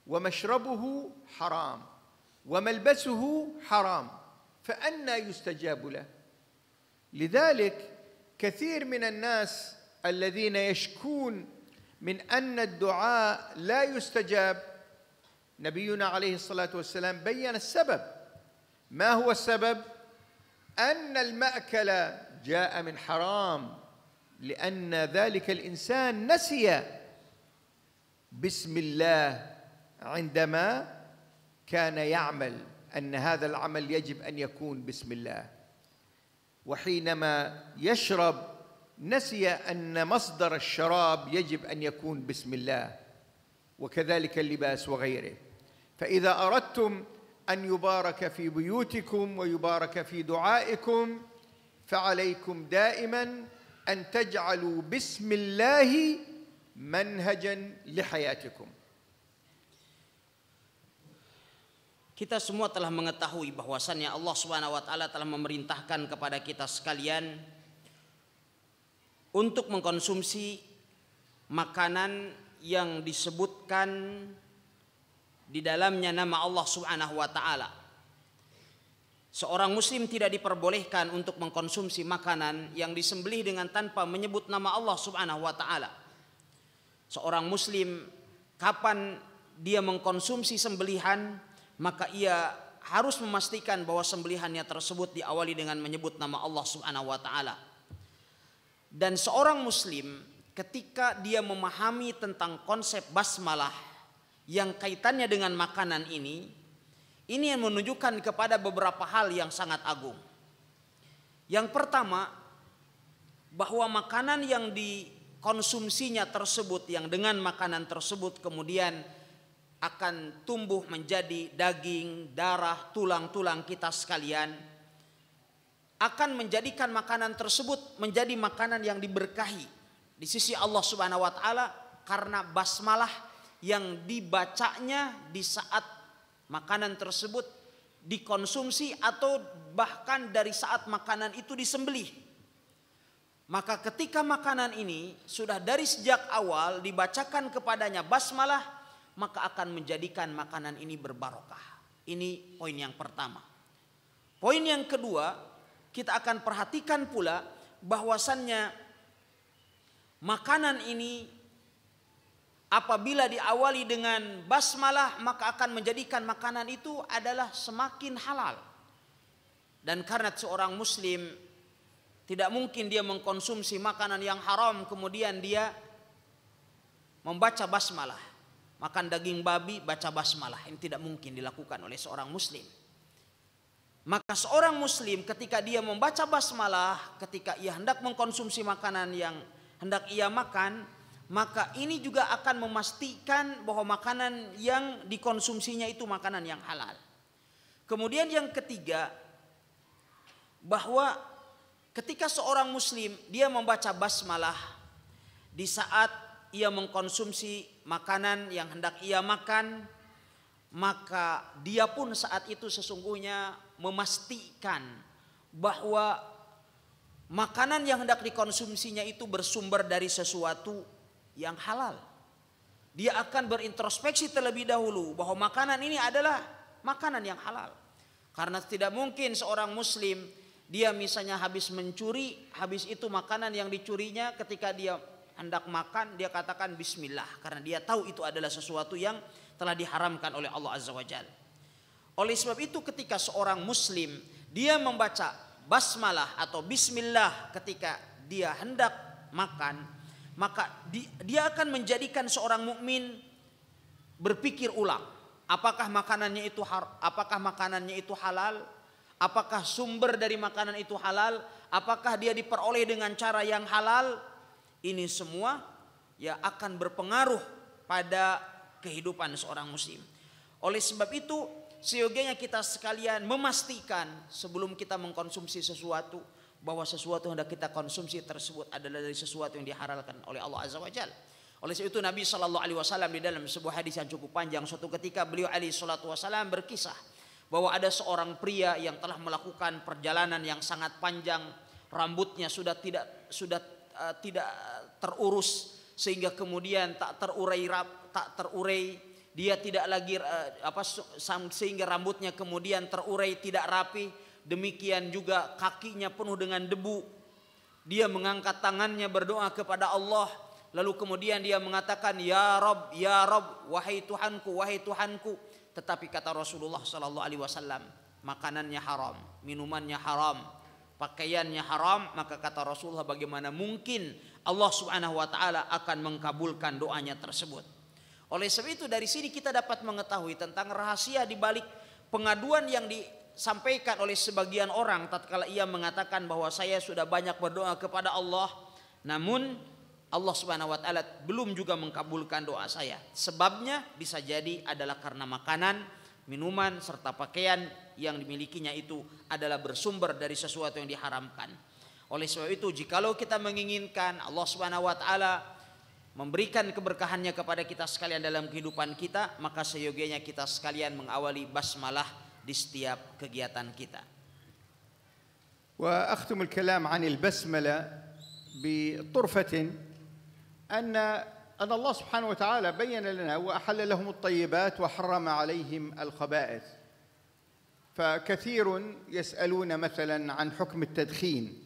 ومشربه حرام وملبسه حرام فأنى يستجاب له لذلك كثير من الناس الذين يشكون من أن الدعاء لا يستجاب نبينا عليه الصلاة والسلام بين السبب ما هو السبب؟ أن المأكل جاء من حرام لأن ذلك الإنسان نسي بسم الله عندما كان يعمل أن هذا العمل يجب أن يكون بسم الله وحينما يشرب نسي أن مصدر الشراب يجب أن يكون بسم الله وكذلك اللباس وغيره فإذا أردتم أن يبارك في بيوتكم ويبارك في دعائكم فعليكم دائما أن تجعلوا بسم الله منهجا لحياتكم Kita semua telah mengetahui bahwasannya Allah Subhanahu wa taala telah memerintahkan kepada kita sekalian untuk mengkonsumsi makanan yang disebutkan di dalamnya nama Allah Subhanahu wa taala. Seorang muslim tidak diperbolehkan untuk mengkonsumsi makanan yang disembelih dengan tanpa menyebut nama Allah Subhanahu wa taala. Seorang muslim kapan dia mengkonsumsi sembelihan, maka ia harus memastikan bahwa sembelihannya tersebut diawali dengan menyebut nama Allah Subhanahu wa taala. Dan seorang muslim ketika dia memahami tentang konsep basmalah yang kaitannya dengan makanan ini ini yang menunjukkan kepada beberapa hal yang sangat agung. Yang pertama, bahwa makanan yang dikonsumsinya tersebut, yang dengan makanan tersebut kemudian akan tumbuh menjadi daging, darah, tulang-tulang kita sekalian, akan menjadikan makanan tersebut menjadi makanan yang diberkahi di sisi Allah Subhanahu wa Ta'ala karena basmalah yang dibacanya di saat makanan tersebut dikonsumsi atau bahkan dari saat makanan itu disembelih. Maka ketika makanan ini sudah dari sejak awal dibacakan kepadanya basmalah, maka akan menjadikan makanan ini berbarokah. Ini poin yang pertama. Poin yang kedua, kita akan perhatikan pula bahwasannya makanan ini Apabila diawali dengan basmalah maka akan menjadikan makanan itu adalah semakin halal. Dan karena seorang muslim tidak mungkin dia mengkonsumsi makanan yang haram kemudian dia membaca basmalah. Makan daging babi baca basmalah. Ini tidak mungkin dilakukan oleh seorang muslim. Maka seorang muslim ketika dia membaca basmalah, ketika ia hendak mengkonsumsi makanan yang hendak ia makan, maka ini juga akan memastikan bahwa makanan yang dikonsumsinya itu makanan yang halal. Kemudian yang ketiga bahwa ketika seorang muslim dia membaca basmalah di saat ia mengkonsumsi makanan yang hendak ia makan maka dia pun saat itu sesungguhnya memastikan bahwa makanan yang hendak dikonsumsinya itu bersumber dari sesuatu yang halal. Dia akan berintrospeksi terlebih dahulu bahwa makanan ini adalah makanan yang halal. Karena tidak mungkin seorang muslim dia misalnya habis mencuri, habis itu makanan yang dicurinya ketika dia hendak makan dia katakan bismillah karena dia tahu itu adalah sesuatu yang telah diharamkan oleh Allah Azza wa Jalla. Oleh sebab itu ketika seorang muslim dia membaca basmalah atau bismillah ketika dia hendak makan maka dia akan menjadikan seorang mukmin berpikir ulang apakah makanannya itu apakah makanannya itu halal apakah sumber dari makanan itu halal apakah dia diperoleh dengan cara yang halal ini semua ya akan berpengaruh pada kehidupan seorang muslim oleh sebab itu seyogianya kita sekalian memastikan sebelum kita mengkonsumsi sesuatu bahwa sesuatu yang hendak kita konsumsi tersebut adalah dari sesuatu yang diharalkan oleh Allah Azza wa Jal. Oleh sebab itu Nabi Shallallahu Alaihi Wasallam di dalam sebuah hadis yang cukup panjang suatu ketika beliau Ali Shallallahu Wasallam berkisah bahwa ada seorang pria yang telah melakukan perjalanan yang sangat panjang rambutnya sudah tidak sudah uh, tidak terurus sehingga kemudian tak terurai tak terurai dia tidak lagi uh, apa sehingga rambutnya kemudian terurai tidak rapi Demikian juga kakinya penuh dengan debu. Dia mengangkat tangannya berdoa kepada Allah. Lalu kemudian dia mengatakan, Ya Rob, Ya Rob, wahai Tuhanku, wahai Tuhanku. Tetapi kata Rasulullah Sallallahu Alaihi Wasallam, makanannya haram, minumannya haram, pakaiannya haram. Maka kata Rasulullah, bagaimana mungkin Allah Subhanahu Wa Taala akan mengkabulkan doanya tersebut? Oleh sebab itu dari sini kita dapat mengetahui tentang rahasia di balik pengaduan yang di sampaikan oleh sebagian orang tatkala ia mengatakan bahwa saya sudah banyak berdoa kepada Allah namun Allah Subhanahu wa taala belum juga mengkabulkan doa saya. Sebabnya bisa jadi adalah karena makanan, minuman serta pakaian yang dimilikinya itu adalah bersumber dari sesuatu yang diharamkan. Oleh sebab itu, jikalau kita menginginkan Allah Subhanahu wa taala memberikan keberkahannya kepada kita sekalian dalam kehidupan kita, maka seyogianya kita sekalian mengawali basmalah di setiap kegiatan kita. واختم الكلام عن البسمله بطرفه ان ان الله سبحانه وتعالى بين لنا واحل لهم الطيبات وحرم عليهم الخبائث. فكثير يسالون مثلا عن حكم التدخين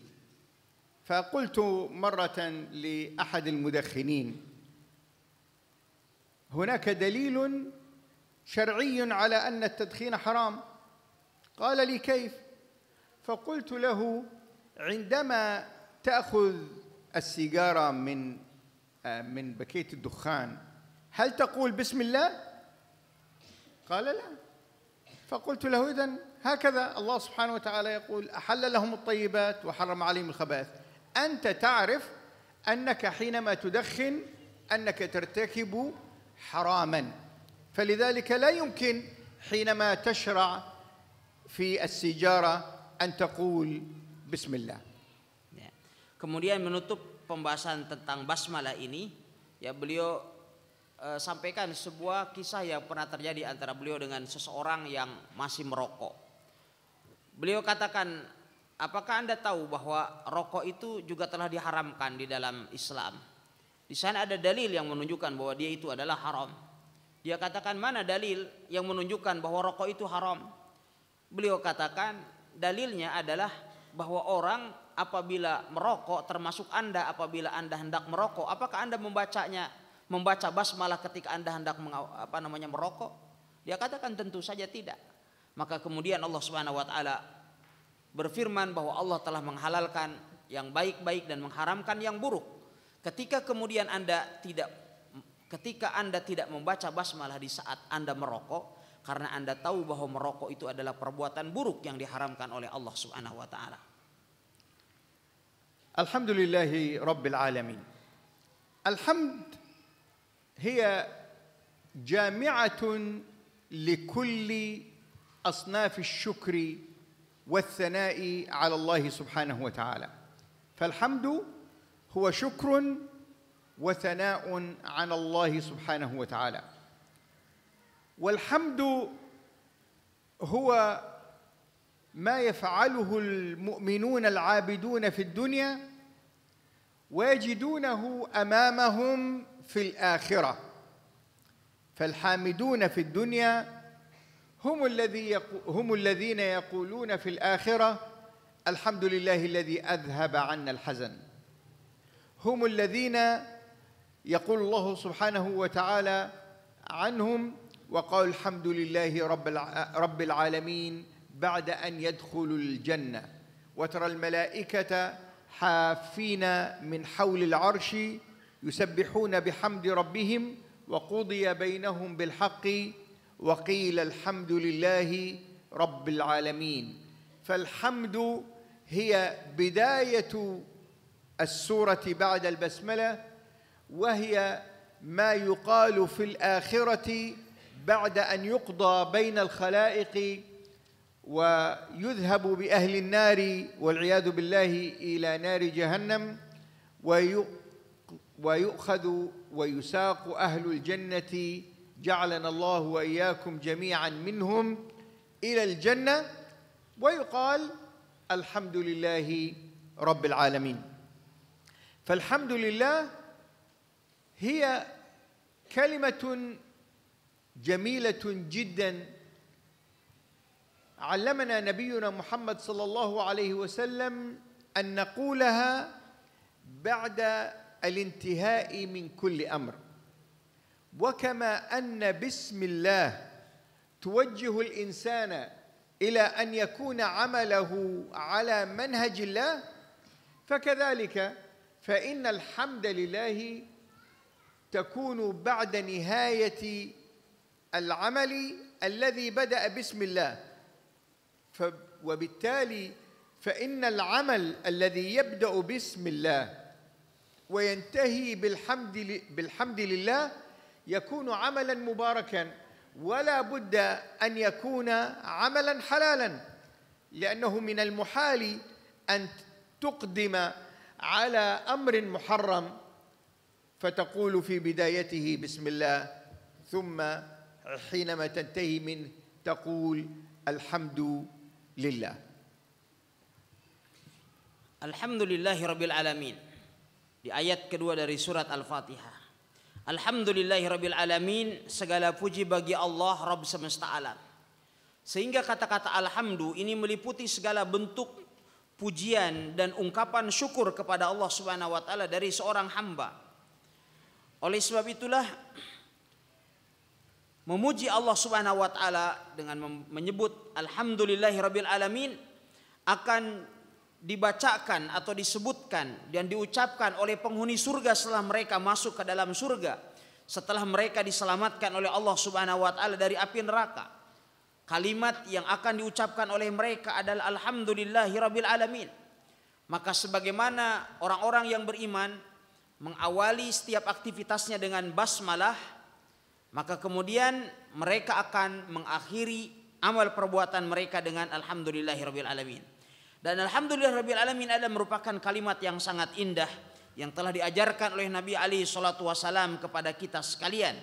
فقلت مره لاحد المدخنين هناك دليل شرعي على ان التدخين حرام قال لي كيف فقلت له عندما تاخذ السيجاره من آه، من بكيت الدخان هل تقول بسم الله قال لا فقلت له اذا هكذا الله سبحانه وتعالى يقول احل لهم الطيبات وحرم عليهم الخبائث انت تعرف انك حينما تدخن انك ترتكب حراما فلذلك لا يمكن حينما تشرع في السجارة أن تقول بسم الله ya. Kemudian menutup pembahasan tentang basmalah ini, ya beliau uh, sampaikan sebuah kisah yang pernah terjadi antara beliau dengan seseorang yang masih merokok. Beliau katakan, apakah anda tahu bahwa rokok itu juga telah diharamkan di dalam Islam? Di sana ada dalil yang menunjukkan bahwa dia itu adalah haram. Dia katakan mana dalil yang menunjukkan bahwa rokok itu haram? Beliau katakan dalilnya adalah bahwa orang apabila merokok termasuk Anda apabila Anda hendak merokok, apakah Anda membacanya membaca basmalah ketika Anda hendak apa namanya merokok? Dia katakan tentu saja tidak. Maka kemudian Allah Subhanahu wa taala berfirman bahwa Allah telah menghalalkan yang baik-baik dan mengharamkan yang buruk. Ketika kemudian Anda tidak ketika Anda tidak membaca basmalah di saat Anda merokok, karena Anda tahu bahwa merokok itu adalah perbuatan buruk yang diharamkan oleh Allah Subhanahu wa taala. Alhamdulillahi rabbil alamin. Alhamd hiya jami'atun likulli أصناف الشكر والثناء على الله سبحانه وتعالى فالحمد هو شكر وثناء على الله سبحانه وتعالى والحمد هو ما يفعله المؤمنون العابدون في الدنيا ويجدونه امامهم في الاخره فالحامدون في الدنيا هم الذي هم الذين يقولون في الاخره الحمد لله الذي اذهب عنا الحزن هم الذين يقول الله سبحانه وتعالى عنهم وقال الحمد لله رب العالمين بعد أن يدخلوا الجنة وترى الملائكة حافين من حول العرش يسبحون بحمد ربهم وقضي بينهم بالحق وقيل الحمد لله رب العالمين فالحمد هي بداية السورة بعد البسملة وهي ما يقال في الآخرة بعد ان يقضى بين الخلائق ويذهب باهل النار والعياذ بالله الى نار جهنم ويؤخذ ويساق اهل الجنه جعلنا الله واياكم جميعا منهم الى الجنه ويقال الحمد لله رب العالمين فالحمد لله هي كلمه جميله جدا علمنا نبينا محمد صلى الله عليه وسلم ان نقولها بعد الانتهاء من كل امر وكما ان بسم الله توجه الانسان الى ان يكون عمله على منهج الله فكذلك فان الحمد لله تكون بعد نهايه العمل الذي بدأ باسم الله وبالتالي فإن العمل الذي يبدأ باسم الله وينتهي بالحمد بالحمد لله يكون عملا مباركا ولا بد أن يكون عملا حلالا لأنه من المحال أن تقدم على أمر محرم فتقول في بدايته بسم الله ثم حينما تنتهي من تقول الحمد لله الحمد لله رب العالمين di ayat kedua dari surat Al-Fatihah Alhamdulillahi Rabbil Alamin Segala puji bagi Allah Rabb semesta alam Sehingga kata-kata Alhamdu ini meliputi segala bentuk pujian dan ungkapan syukur kepada Allah Subhanahu wa taala dari seorang hamba. Oleh sebab itulah memuji Allah Subhanahu wa taala dengan menyebut alhamdulillahirabbil alamin akan dibacakan atau disebutkan dan diucapkan oleh penghuni surga setelah mereka masuk ke dalam surga setelah mereka diselamatkan oleh Allah Subhanahu wa taala dari api neraka kalimat yang akan diucapkan oleh mereka adalah alhamdulillahirabbil alamin maka sebagaimana orang-orang yang beriman mengawali setiap aktivitasnya dengan basmalah maka kemudian mereka akan mengakhiri amal perbuatan mereka dengan alhamdulillahirabbil alamin. Dan alhamdulillahirabbil alamin adalah merupakan kalimat yang sangat indah yang telah diajarkan oleh Nabi Ali salatu wasalam kepada kita sekalian.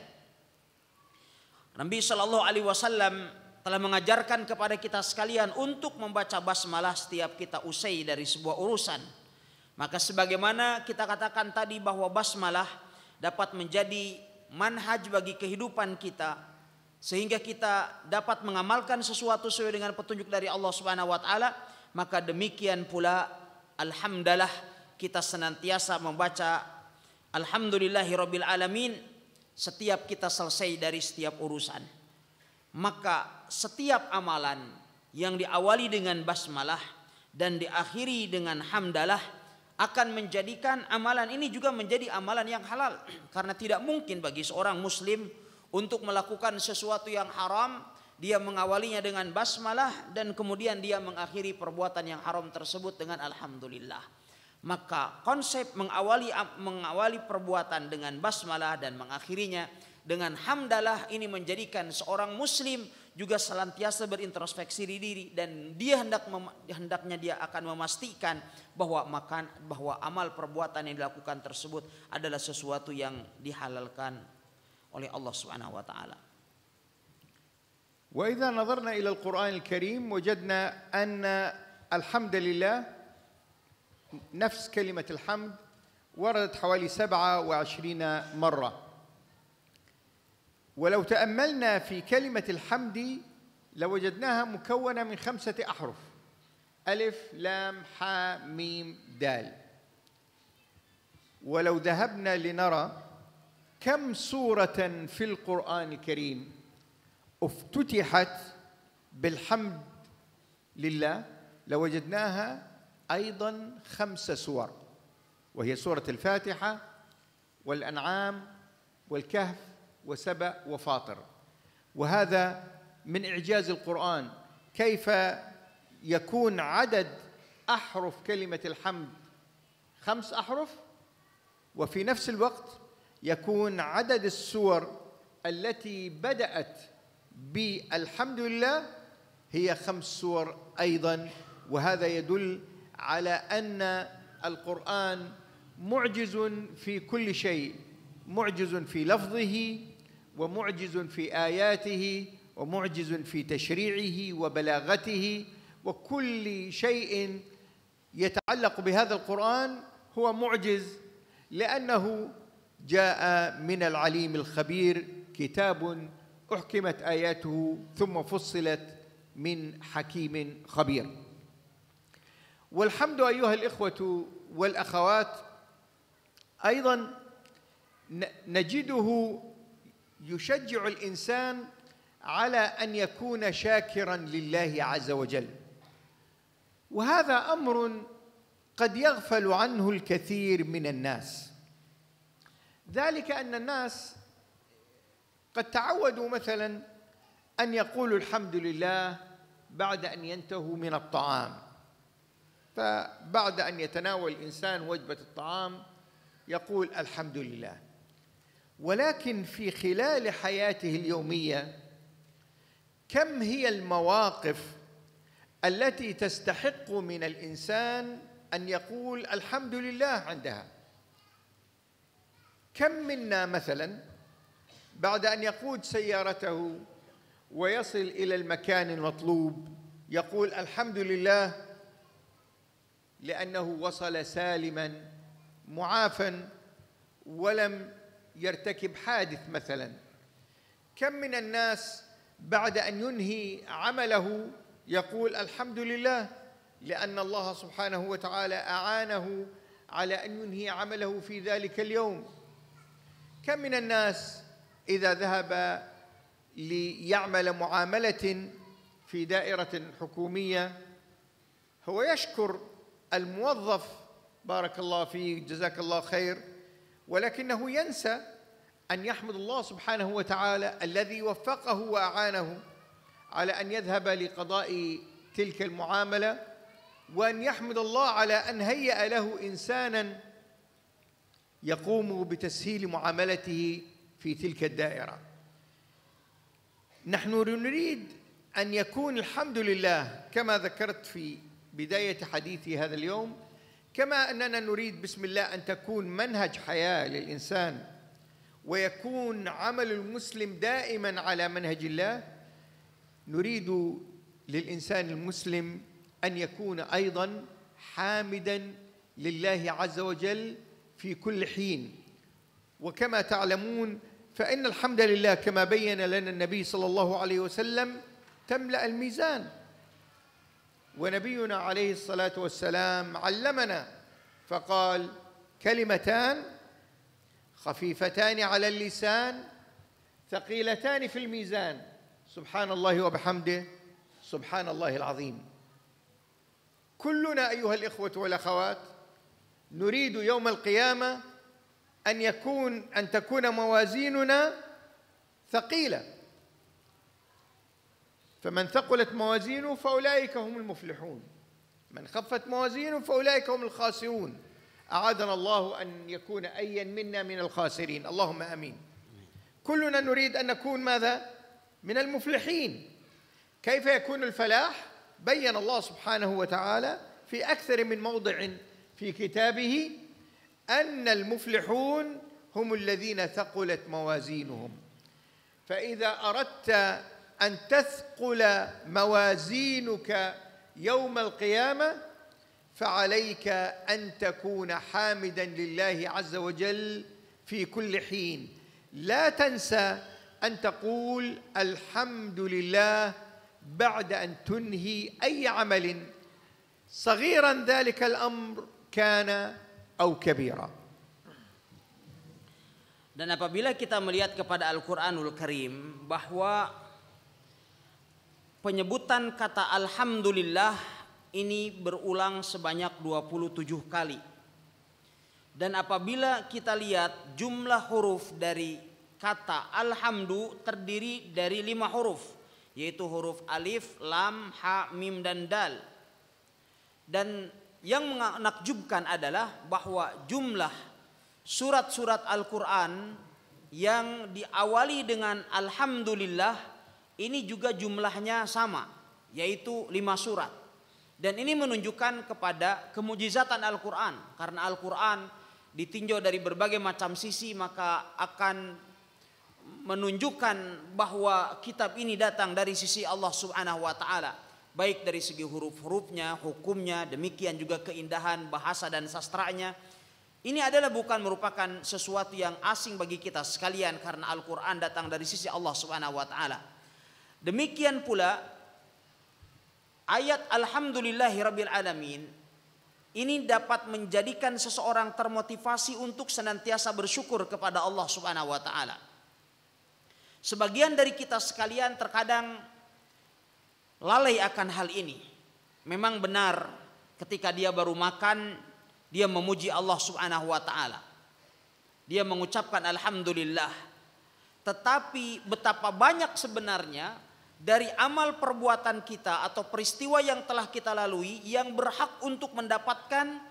Nabi sallallahu alaihi wasallam telah mengajarkan kepada kita sekalian untuk membaca basmalah setiap kita usai dari sebuah urusan. Maka sebagaimana kita katakan tadi bahwa basmalah dapat menjadi manhaj bagi kehidupan kita sehingga kita dapat mengamalkan sesuatu sesuai dengan petunjuk dari Allah Subhanahu wa taala maka demikian pula alhamdulillah kita senantiasa membaca alhamdulillahirabbil alamin setiap kita selesai dari setiap urusan maka setiap amalan yang diawali dengan basmalah dan diakhiri dengan hamdalah akan menjadikan amalan ini juga menjadi amalan yang halal karena tidak mungkin bagi seorang muslim untuk melakukan sesuatu yang haram dia mengawalinya dengan basmalah dan kemudian dia mengakhiri perbuatan yang haram tersebut dengan alhamdulillah maka konsep mengawali mengawali perbuatan dengan basmalah dan mengakhirinya dengan hamdalah ini menjadikan seorang muslim juga selantiasa berintrospeksi di diri dan dia hendak hendaknya dia akan memastikan bahwa makan bahwa amal perbuatan yang dilakukan tersebut adalah sesuatu yang dihalalkan oleh Allah Subhanahu wa taala. وإذا ila al-Qur'an al-Karim wajadna anna alhamdulillah nafs kalimat alhamd waradat hawali 27 marrah. ولو تأملنا في كلمة الحمد لوجدناها لو مكونة من خمسة أحرف ألف لام حا ميم دال ولو ذهبنا لنرى كم سورة في القرآن الكريم افتتحت بالحمد لله لوجدناها لو أيضا خمس سور وهي سورة الفاتحة والأنعام والكهف وسبأ وفاطر وهذا من إعجاز القرآن كيف يكون عدد أحرف كلمة الحمد خمس أحرف وفي نفس الوقت يكون عدد السور التي بدأت بالحمد لله هي خمس سور أيضا وهذا يدل على أن القرآن معجز في كل شيء معجز في لفظه ومعجز في اياته ومعجز في تشريعه وبلاغته وكل شيء يتعلق بهذا القران هو معجز لانه جاء من العليم الخبير كتاب احكمت اياته ثم فصلت من حكيم خبير والحمد ايها الاخوه والاخوات ايضا نجده يشجع الانسان على ان يكون شاكرا لله عز وجل وهذا امر قد يغفل عنه الكثير من الناس ذلك ان الناس قد تعودوا مثلا ان يقولوا الحمد لله بعد ان ينتهوا من الطعام فبعد ان يتناول الانسان وجبه الطعام يقول الحمد لله ولكن في خلال حياته اليوميه كم هي المواقف التي تستحق من الانسان ان يقول الحمد لله عندها كم منا مثلا بعد ان يقود سيارته ويصل الى المكان المطلوب يقول الحمد لله لانه وصل سالما معافا ولم يرتكب حادث مثلا كم من الناس بعد ان ينهي عمله يقول الحمد لله لان الله سبحانه وتعالى اعانه على ان ينهي عمله في ذلك اليوم كم من الناس اذا ذهب ليعمل معامله في دائره حكوميه هو يشكر الموظف بارك الله فيك جزاك الله خير ولكنه ينسى أن يحمد الله سبحانه وتعالى الذي وفقه وأعانه على أن يذهب لقضاء تلك المعاملة وأن يحمد الله على أن هيأ له إنسانا يقوم بتسهيل معاملته في تلك الدائرة نحن نريد أن يكون الحمد لله كما ذكرت في بداية حديثي هذا اليوم كما اننا نريد بسم الله ان تكون منهج حياه للانسان ويكون عمل المسلم دائما على منهج الله نريد للانسان المسلم ان يكون ايضا حامدا لله عز وجل في كل حين وكما تعلمون فان الحمد لله كما بين لنا النبي صلى الله عليه وسلم تملا الميزان ونبينا عليه الصلاه والسلام علمنا فقال كلمتان خفيفتان على اللسان ثقيلتان في الميزان سبحان الله وبحمده سبحان الله العظيم كلنا ايها الاخوه والاخوات نريد يوم القيامه ان يكون ان تكون موازيننا ثقيله فمن ثقلت موازينه فأولئك هم المفلحون من خفت موازينه فأولئك هم الخاسرون أعاذنا الله أن يكون أيا منا من الخاسرين اللهم أمين كلنا نريد أن نكون ماذا؟ من المفلحين كيف يكون الفلاح؟ بين الله سبحانه وتعالى في أكثر من موضع في كتابه أن المفلحون هم الذين ثقلت موازينهم فإذا أردت أن تثقل موازينك يوم القيامة فعليك أن تكون حامدا لله عز وجل في كل حين لا تنسى أن تقول الحمد لله بعد أن تنهي أي عمل صغيرا ذلك الأمر كان أو كبيرا Dan apabila kita melihat kepada Al-Quranul Karim bahwa penyebutan kata alhamdulillah ini berulang sebanyak 27 kali. Dan apabila kita lihat jumlah huruf dari kata alhamdu terdiri dari lima huruf yaitu huruf alif, lam, ha, mim dan dal. Dan yang menakjubkan adalah bahwa jumlah surat-surat Al-Qur'an yang diawali dengan alhamdulillah ini juga jumlahnya sama, yaitu lima surat. Dan ini menunjukkan kepada kemujizatan Al-Quran. Karena Al-Quran ditinjau dari berbagai macam sisi maka akan menunjukkan bahwa kitab ini datang dari sisi Allah Subhanahu wa taala baik dari segi huruf-hurufnya, hukumnya, demikian juga keindahan bahasa dan sastranya. Ini adalah bukan merupakan sesuatu yang asing bagi kita sekalian karena Al-Qur'an datang dari sisi Allah Subhanahu wa taala. Demikian pula ayat alhamdulillahi rabbil alamin ini dapat menjadikan seseorang termotivasi untuk senantiasa bersyukur kepada Allah Subhanahu wa taala. Sebagian dari kita sekalian terkadang lalai akan hal ini. Memang benar ketika dia baru makan dia memuji Allah Subhanahu wa taala. Dia mengucapkan alhamdulillah. Tetapi betapa banyak sebenarnya dari amal perbuatan kita atau peristiwa yang telah kita lalui yang berhak untuk mendapatkan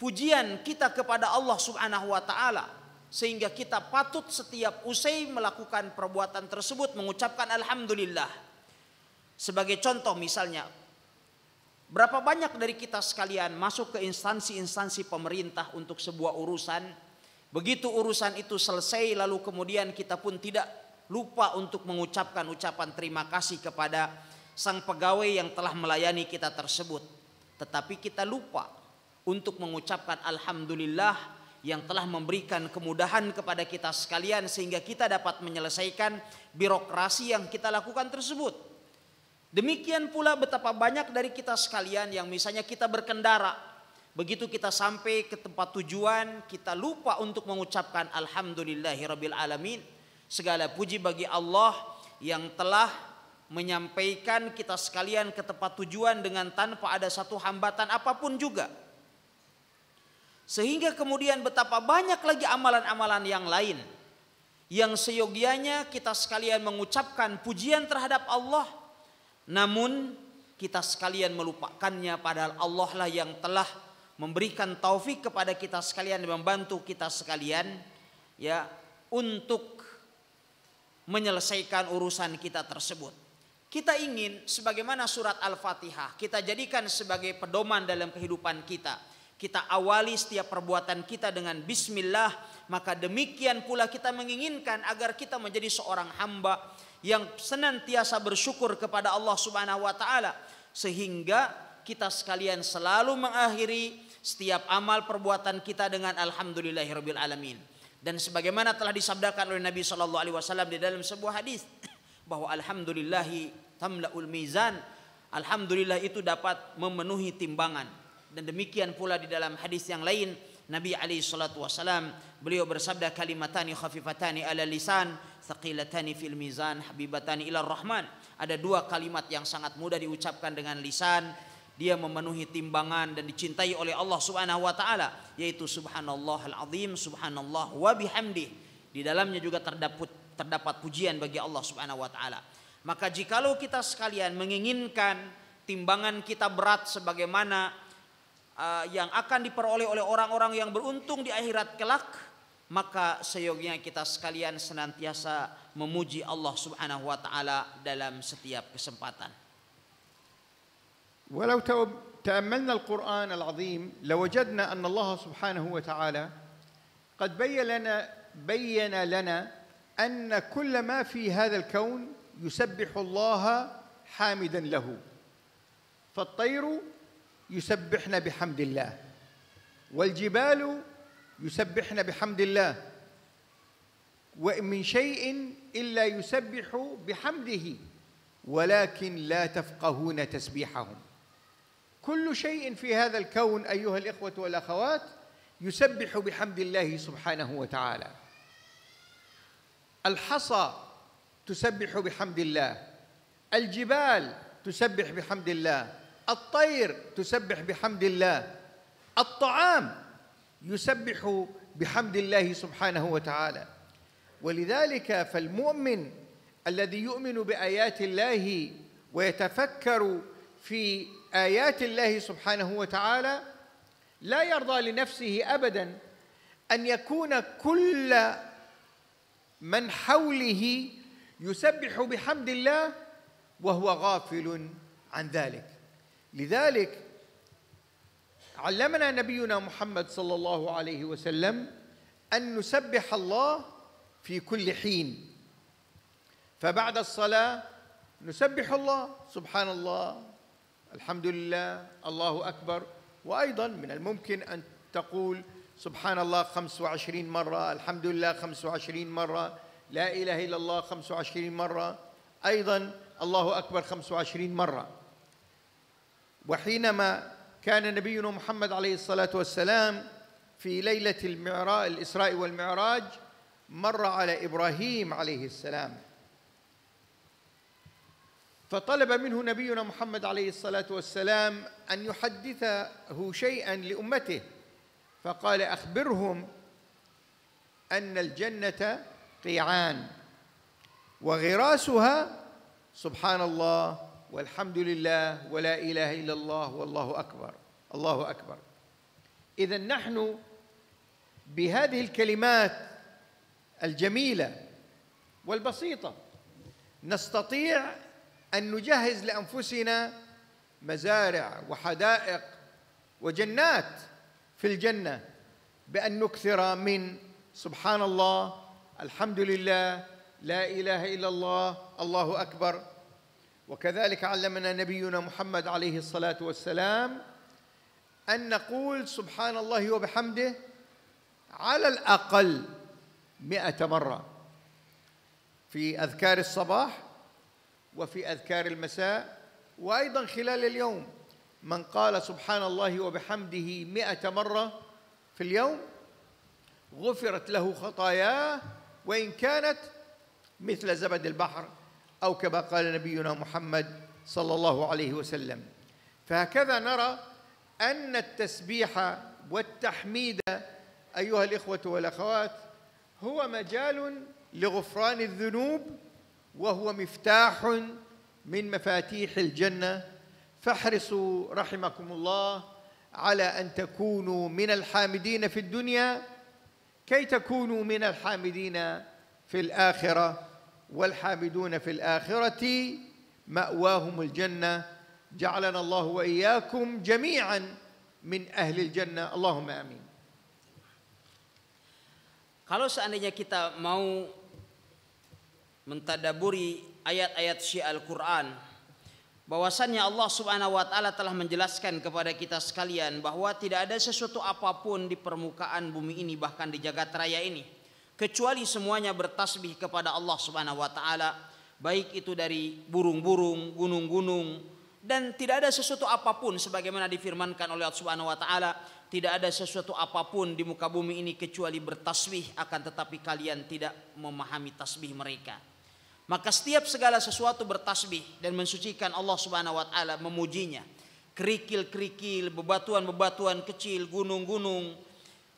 pujian kita kepada Allah Subhanahu wa taala sehingga kita patut setiap usai melakukan perbuatan tersebut mengucapkan alhamdulillah. Sebagai contoh misalnya berapa banyak dari kita sekalian masuk ke instansi-instansi pemerintah untuk sebuah urusan Begitu urusan itu selesai lalu kemudian kita pun tidak lupa untuk mengucapkan ucapan terima kasih kepada sang pegawai yang telah melayani kita tersebut. Tetapi kita lupa untuk mengucapkan alhamdulillah yang telah memberikan kemudahan kepada kita sekalian sehingga kita dapat menyelesaikan birokrasi yang kita lakukan tersebut. Demikian pula betapa banyak dari kita sekalian yang misalnya kita berkendara, begitu kita sampai ke tempat tujuan kita lupa untuk mengucapkan Alhamdulillahirrabbilalamin. Segala puji bagi Allah yang telah menyampaikan kita sekalian ke tempat tujuan dengan tanpa ada satu hambatan apapun juga. Sehingga kemudian betapa banyak lagi amalan-amalan yang lain yang seyogianya kita sekalian mengucapkan pujian terhadap Allah namun kita sekalian melupakannya padahal Allah lah yang telah memberikan taufik kepada kita sekalian dan membantu kita sekalian ya untuk menyelesaikan urusan kita tersebut. Kita ingin sebagaimana surat Al-Fatihah kita jadikan sebagai pedoman dalam kehidupan kita. Kita awali setiap perbuatan kita dengan bismillah, maka demikian pula kita menginginkan agar kita menjadi seorang hamba yang senantiasa bersyukur kepada Allah Subhanahu wa taala sehingga kita sekalian selalu mengakhiri setiap amal perbuatan kita dengan alhamdulillahirabbil alamin. Dan sebagaimana telah disabdakan oleh Nabi Shallallahu Alaihi Wasallam di dalam sebuah hadis bahwa alhamdulillahi tamlaul mizan alhamdulillah itu dapat memenuhi timbangan dan demikian pula di dalam hadis yang lain Nabi alaihi salatu beliau bersabda kalimatani khafifatani ala lisan thaqilatani fil mizan habibatani ila rahman ada dua kalimat yang sangat mudah diucapkan dengan lisan dia memenuhi timbangan dan dicintai oleh Allah Subhanahu wa taala yaitu subhanallah al-azim subhanallah wa bihamdi di dalamnya juga terdapat terdapat pujian bagi Allah Subhanahu wa taala maka jikalau kita sekalian menginginkan timbangan kita berat sebagaimana uh, yang akan diperoleh oleh orang-orang yang beruntung di akhirat kelak maka seyogianya kita sekalian senantiasa memuji Allah Subhanahu wa taala dalam setiap kesempatan ولو تأملنا القرآن العظيم لوجدنا أن الله سبحانه وتعالى قد بين لنا بين لنا أن كل ما في هذا الكون يسبح الله حامدا له فالطير يسبحن بحمد الله والجبال يسبحن بحمد الله وإن من شيء إلا يسبح بحمده ولكن لا تفقهون تسبيحهم كل شيء في هذا الكون ايها الاخوه والاخوات يسبح بحمد الله سبحانه وتعالى الحصى تسبح بحمد الله الجبال تسبح بحمد الله الطير تسبح بحمد الله الطعام يسبح بحمد الله سبحانه وتعالى ولذلك فالمؤمن الذي يؤمن بايات الله ويتفكر في ايات الله سبحانه وتعالى لا يرضى لنفسه ابدا ان يكون كل من حوله يسبح بحمد الله وهو غافل عن ذلك لذلك علمنا نبينا محمد صلى الله عليه وسلم ان نسبح الله في كل حين فبعد الصلاه نسبح الله سبحان الله الحمد لله الله أكبر وأيضا من الممكن أن تقول سبحان الله 25 مرة الحمد لله 25 مرة لا إله إلا الله 25 مرة أيضا الله أكبر 25 مرة وحينما كان نبينا محمد عليه الصلاة والسلام في ليلة الإسراء والمعراج مر على إبراهيم عليه السلام فطلب منه نبينا محمد عليه الصلاة والسلام أن يحدثه شيئا لأمته فقال أخبرهم أن الجنة قيعان وغراسها سبحان الله والحمد لله ولا إله إلا الله والله أكبر الله أكبر إذا نحن بهذه الكلمات الجميلة والبسيطة نستطيع أن نجهز لأنفسنا مزارع وحدائق وجنات في الجنة بأن نكثر من سبحان الله الحمد لله لا إله إلا الله الله أكبر وكذلك علمنا نبينا محمد عليه الصلاة والسلام أن نقول سبحان الله وبحمده على الأقل مئة مرة في أذكار الصباح وفي أذكار المساء وأيضا خلال اليوم من قال سبحان الله وبحمده مئة مرة في اليوم غفرت له خطاياه وإن كانت مثل زبد البحر أو كما قال نبينا محمد صلى الله عليه وسلم فهكذا نرى أن التسبيح والتحميد أيها الإخوة والأخوات هو مجال لغفران الذنوب وهو مفتاح من مفاتيح الجنة فاحرصوا رحمكم الله على أن تكونوا من الحامدين في الدنيا كي تكونوا من الحامدين في الآخرة والحامدون في الآخرة مأواهم الجنة جعلنا الله وإياكم جميعا من أهل الجنة اللهم آمين Kalau seandainya kita mau mentadaburi ayat-ayat Syiah Al-Qur'an bahwasannya Allah Subhanahu wa taala telah menjelaskan kepada kita sekalian bahwa tidak ada sesuatu apapun di permukaan bumi ini bahkan di jagat raya ini kecuali semuanya bertasbih kepada Allah Subhanahu wa taala baik itu dari burung-burung, gunung-gunung dan tidak ada sesuatu apapun sebagaimana difirmankan oleh Allah Subhanahu wa taala tidak ada sesuatu apapun di muka bumi ini kecuali bertasbih akan tetapi kalian tidak memahami tasbih mereka. Maka setiap segala sesuatu bertasbih dan mensucikan Allah Subhanahu wa taala, memujinya. Kerikil-kerikil, bebatuan-bebatuan kecil, gunung-gunung,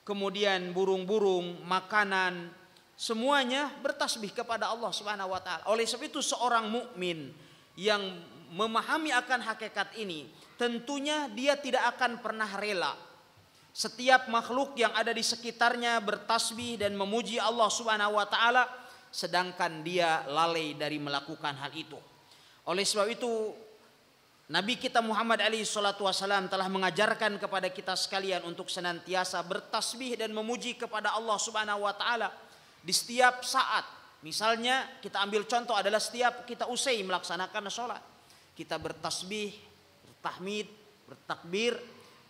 kemudian burung-burung, makanan, semuanya bertasbih kepada Allah Subhanahu wa taala. Oleh sebab itu seorang mukmin yang memahami akan hakikat ini, tentunya dia tidak akan pernah rela setiap makhluk yang ada di sekitarnya bertasbih dan memuji Allah Subhanahu wa taala sedangkan dia lalai dari melakukan hal itu. Oleh sebab itu Nabi kita Muhammad alaihi salatu telah mengajarkan kepada kita sekalian untuk senantiasa bertasbih dan memuji kepada Allah Subhanahu wa taala di setiap saat. Misalnya kita ambil contoh adalah setiap kita usai melaksanakan sholat. Kita bertasbih, bertahmid, bertakbir.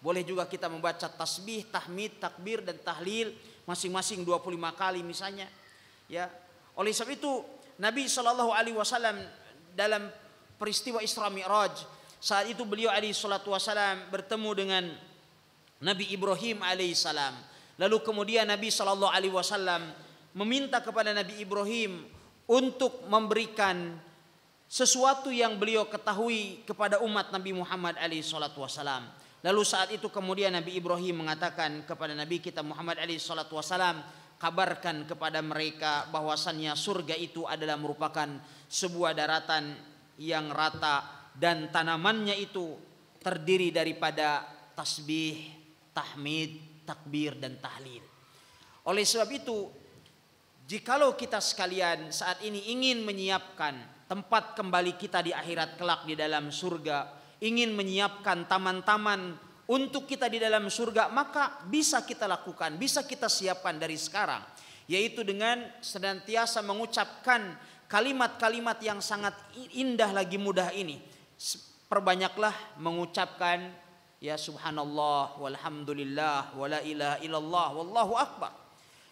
Boleh juga kita membaca tasbih, tahmid, takbir dan tahlil masing-masing 25 kali misalnya. Ya, Oleh sebab itu Nabi sallallahu alaihi wasallam dalam peristiwa Isra Mi'raj saat itu beliau alaihi salatu wasallam bertemu dengan Nabi Ibrahim alaihi salam. Lalu kemudian Nabi sallallahu alaihi wasallam meminta kepada Nabi Ibrahim untuk memberikan sesuatu yang beliau ketahui kepada umat Nabi Muhammad alaihi salatu wasallam. Lalu saat itu kemudian Nabi Ibrahim mengatakan kepada Nabi kita Muhammad alaihi salatu wasallam, kabarkan kepada mereka bahwasannya surga itu adalah merupakan sebuah daratan yang rata dan tanamannya itu terdiri daripada tasbih, tahmid, takbir dan tahlil. Oleh sebab itu, jikalau kita sekalian saat ini ingin menyiapkan tempat kembali kita di akhirat kelak di dalam surga, ingin menyiapkan taman-taman untuk kita di dalam surga, maka bisa kita lakukan, bisa kita siapkan dari sekarang, yaitu dengan senantiasa mengucapkan kalimat-kalimat yang sangat indah lagi mudah ini. Perbanyaklah mengucapkan ya subhanallah walhamdulillah wala ilaha illallah wallahu akbar.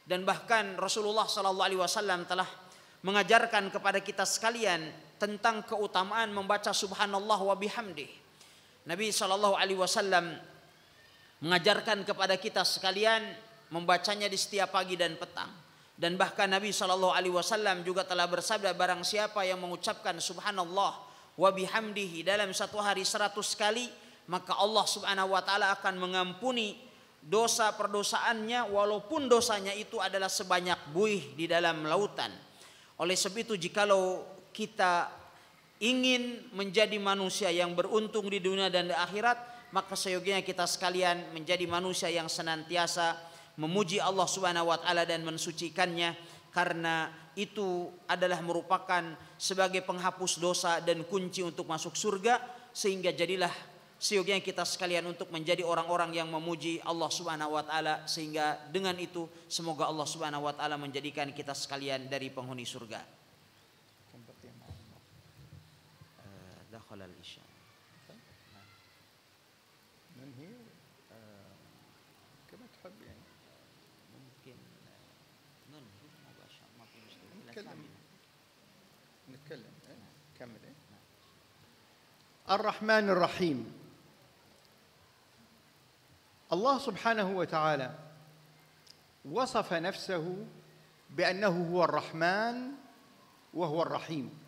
Dan bahkan Rasulullah sallallahu alaihi wasallam telah mengajarkan kepada kita sekalian tentang keutamaan membaca subhanallah wa bihamdih Nabi Shallallahu Alaihi Wasallam mengajarkan kepada kita sekalian membacanya di setiap pagi dan petang. Dan bahkan Nabi Shallallahu Alaihi Wasallam juga telah bersabda barang siapa yang mengucapkan Subhanallah wa bihamdihi dalam satu hari seratus kali maka Allah Subhanahu Wa Taala akan mengampuni dosa perdosaannya walaupun dosanya itu adalah sebanyak buih di dalam lautan. Oleh sebab itu jikalau kita ingin menjadi manusia yang beruntung di dunia dan di akhirat, maka seyogianya kita sekalian menjadi manusia yang senantiasa memuji Allah Subhanahu wa taala dan mensucikannya karena itu adalah merupakan sebagai penghapus dosa dan kunci untuk masuk surga sehingga jadilah seyogianya kita sekalian untuk menjadi orang-orang yang memuji Allah Subhanahu wa taala sehingga dengan itu semoga Allah Subhanahu wa taala menjadikan kita sekalian dari penghuni surga. ولا العشاء طيب من هي آه، كما تحب يعني ممكن آه، ننهي مباشرة ما في مشكلة نتكلم نتكلم إيه؟ نعم. كمل إيه؟ نعم. الرحمن الرحيم الله سبحانه وتعالى وصف نفسه بأنه هو الرحمن وهو الرحيم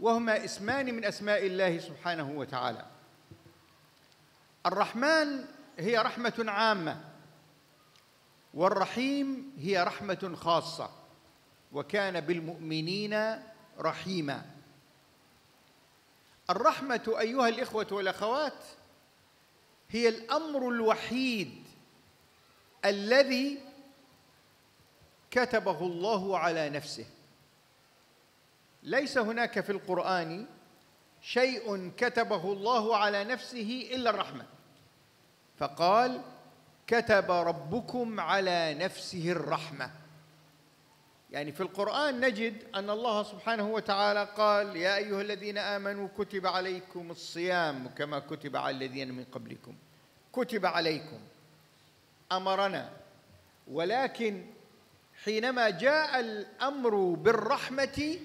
وهما اسمان من اسماء الله سبحانه وتعالى الرحمن هي رحمه عامه والرحيم هي رحمه خاصه وكان بالمؤمنين رحيما الرحمه ايها الاخوه والاخوات هي الامر الوحيد الذي كتبه الله على نفسه ليس هناك في القرآن شيء كتبه الله على نفسه إلا الرحمة فقال كتب ربكم على نفسه الرحمة يعني في القرآن نجد أن الله سبحانه وتعالى قال يا أيها الذين آمنوا كتب عليكم الصيام كما كتب على الذين من قبلكم كتب عليكم أمرنا ولكن حينما جاء الأمر بالرحمة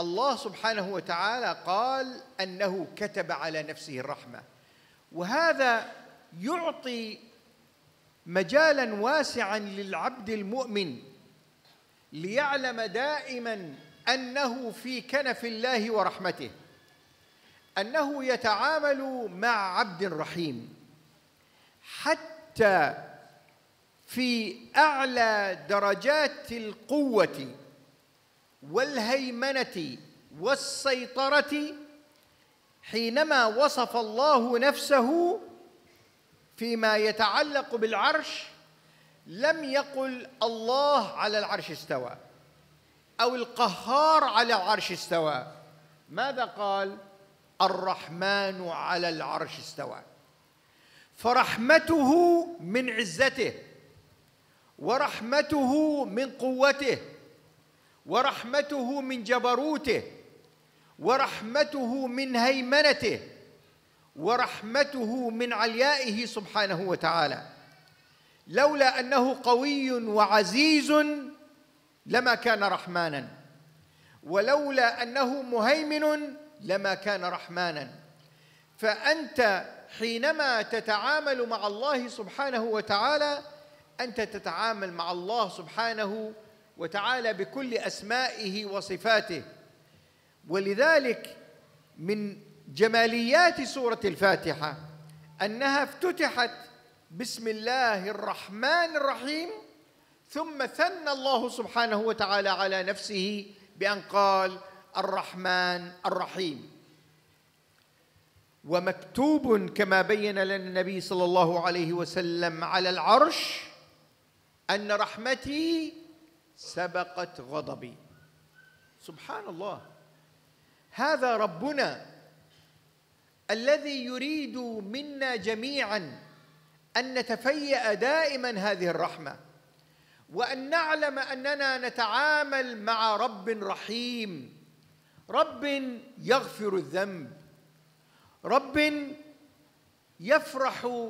الله سبحانه وتعالى قال انه كتب على نفسه الرحمه وهذا يعطي مجالا واسعا للعبد المؤمن ليعلم دائما انه في كنف الله ورحمته انه يتعامل مع عبد رحيم حتى في اعلى درجات القوه والهيمنه والسيطره حينما وصف الله نفسه فيما يتعلق بالعرش لم يقل الله على العرش استوى او القهار على العرش استوى ماذا قال الرحمن على العرش استوى فرحمته من عزته ورحمته من قوته ورحمته من جبروته ورحمته من هيمنته ورحمته من عليائه سبحانه وتعالى لولا انه قوي وعزيز لما كان رحمانا ولولا انه مهيمن لما كان رحمانا فانت حينما تتعامل مع الله سبحانه وتعالى انت تتعامل مع الله سبحانه وتعالى وتعالى بكل اسمائه وصفاته ولذلك من جماليات سوره الفاتحه انها افتتحت بسم الله الرحمن الرحيم ثم ثنى الله سبحانه وتعالى على نفسه بان قال الرحمن الرحيم ومكتوب كما بين لنا النبي صلى الله عليه وسلم على العرش ان رحمتي سبقت غضبي سبحان الله هذا ربنا الذي يريد منا جميعا ان نتفيا دائما هذه الرحمه وان نعلم اننا نتعامل مع رب رحيم رب يغفر الذنب رب يفرح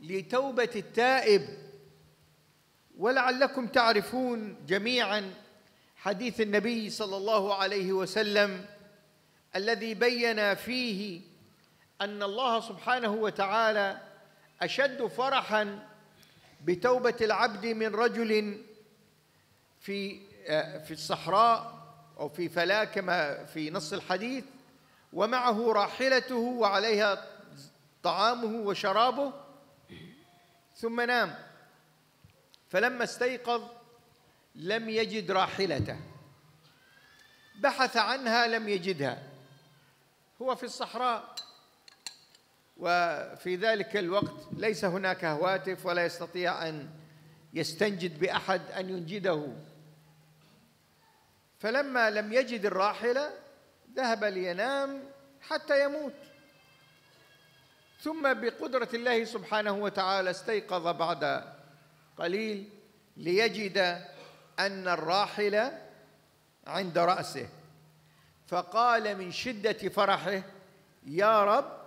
لتوبه التائب ولعلكم تعرفون جميعا حديث النبي صلى الله عليه وسلم الذي بين فيه ان الله سبحانه وتعالى اشد فرحا بتوبه العبد من رجل في آه، في الصحراء او في فلاه كما في نص الحديث ومعه راحلته وعليها طعامه وشرابه ثم نام فلما استيقظ لم يجد راحلته بحث عنها لم يجدها هو في الصحراء وفي ذلك الوقت ليس هناك هواتف ولا يستطيع ان يستنجد باحد ان ينجده فلما لم يجد الراحله ذهب لينام حتى يموت ثم بقدره الله سبحانه وتعالى استيقظ بعد قليل ليجد أن الراحل عند رأسه فقال من شدة فرحه يا رب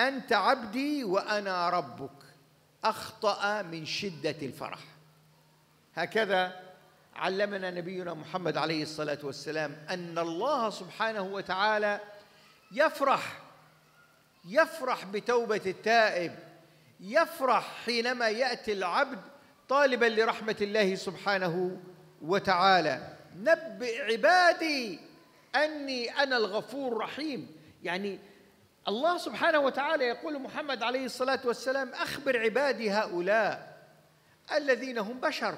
أنت عبدي وأنا ربك أخطأ من شدة الفرح هكذا علمنا نبينا محمد عليه الصلاة والسلام أن الله سبحانه وتعالى يفرح يفرح بتوبة التائب يفرح حينما ياتي العبد طالبا لرحمه الله سبحانه وتعالى نبئ عبادي اني انا الغفور الرحيم يعني الله سبحانه وتعالى يقول محمد عليه الصلاه والسلام اخبر عبادي هؤلاء الذين هم بشر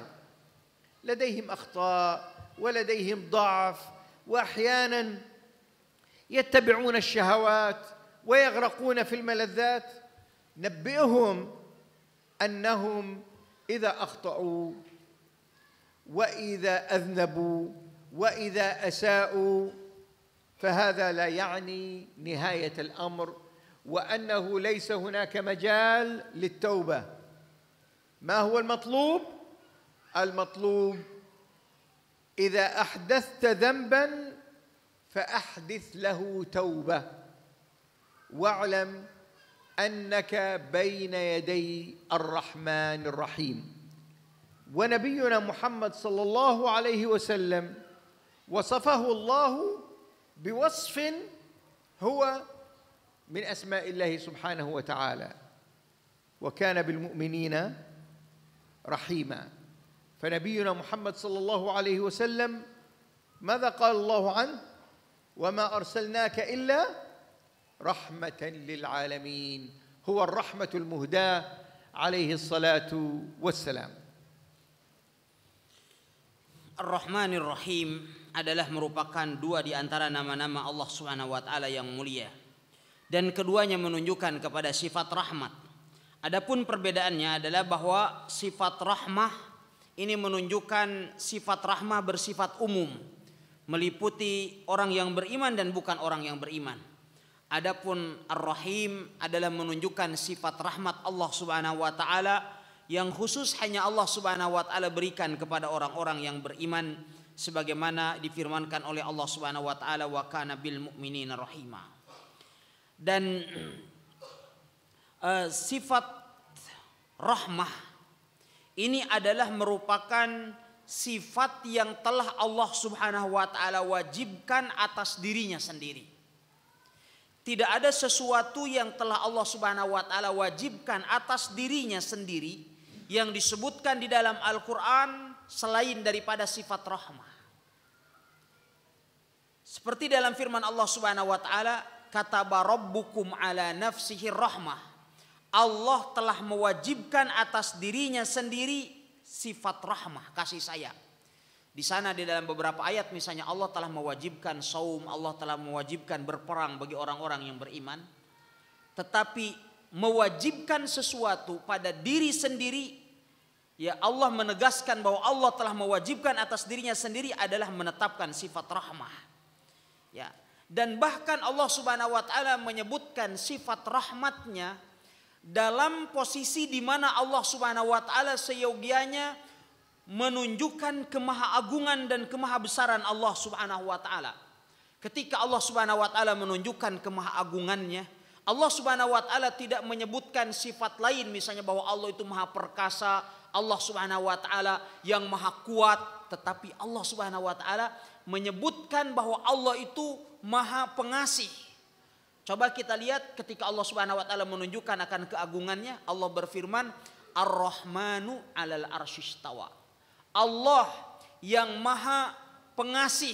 لديهم اخطاء ولديهم ضعف واحيانا يتبعون الشهوات ويغرقون في الملذات نبئهم انهم اذا اخطاوا واذا اذنبوا واذا اساءوا فهذا لا يعني نهايه الامر وانه ليس هناك مجال للتوبه ما هو المطلوب المطلوب اذا احدثت ذنبا فاحدث له توبه واعلم انك بين يدي الرحمن الرحيم ونبينا محمد صلى الله عليه وسلم وصفه الله بوصف هو من اسماء الله سبحانه وتعالى وكان بالمؤمنين رحيما فنبينا محمد صلى الله عليه وسلم ماذا قال الله عنه وما ارسلناك الا رحمة للعالمين هو الرحمة المهداة عليه الصلاة والسلام الرحمن الرحيم adalah merupakan dua di antara nama-nama Allah Subhanahu wa taala yang mulia dan keduanya menunjukkan kepada sifat rahmat. Adapun perbedaannya adalah bahwa sifat rahmah ini menunjukkan sifat rahmah bersifat umum, meliputi orang yang beriman dan bukan orang yang beriman. Adapun Ar-Rahim adalah menunjukkan sifat rahmat Allah Subhanahu wa taala yang khusus hanya Allah Subhanahu wa taala berikan kepada orang-orang yang beriman sebagaimana difirmankan oleh Allah Subhanahu wa taala wa kana bil mu'minina rahima. Dan uh, sifat rahmah ini adalah merupakan sifat yang telah Allah Subhanahu wa taala wajibkan atas dirinya sendiri tidak ada sesuatu yang telah Allah Subhanahu wa taala wajibkan atas dirinya sendiri yang disebutkan di dalam Al-Qur'an selain daripada sifat rahmah. Seperti dalam firman Allah Subhanahu wa taala, kata rabbukum ala nafsihi rahmah. Allah telah mewajibkan atas dirinya sendiri sifat rahmah, kasih sayang. Di sana di dalam beberapa ayat misalnya Allah telah mewajibkan saum, Allah telah mewajibkan berperang bagi orang-orang yang beriman. Tetapi mewajibkan sesuatu pada diri sendiri ya Allah menegaskan bahwa Allah telah mewajibkan atas dirinya sendiri adalah menetapkan sifat rahmah. Ya. Dan bahkan Allah Subhanahu wa taala menyebutkan sifat rahmatnya dalam posisi di mana Allah Subhanahu wa taala seyogianya menunjukkan kemahagungan dan kemahabesaran Allah Subhanahu wa taala. Ketika Allah Subhanahu wa taala menunjukkan kemahagungannya, Allah Subhanahu wa taala tidak menyebutkan sifat lain misalnya bahwa Allah itu maha perkasa, Allah Subhanahu wa taala yang maha kuat, tetapi Allah Subhanahu wa taala menyebutkan bahwa Allah itu maha pengasih. Coba kita lihat ketika Allah Subhanahu wa taala menunjukkan akan keagungannya, Allah berfirman, Ar-Rahmanu 'alal arsyistawa. Allah yang maha pengasih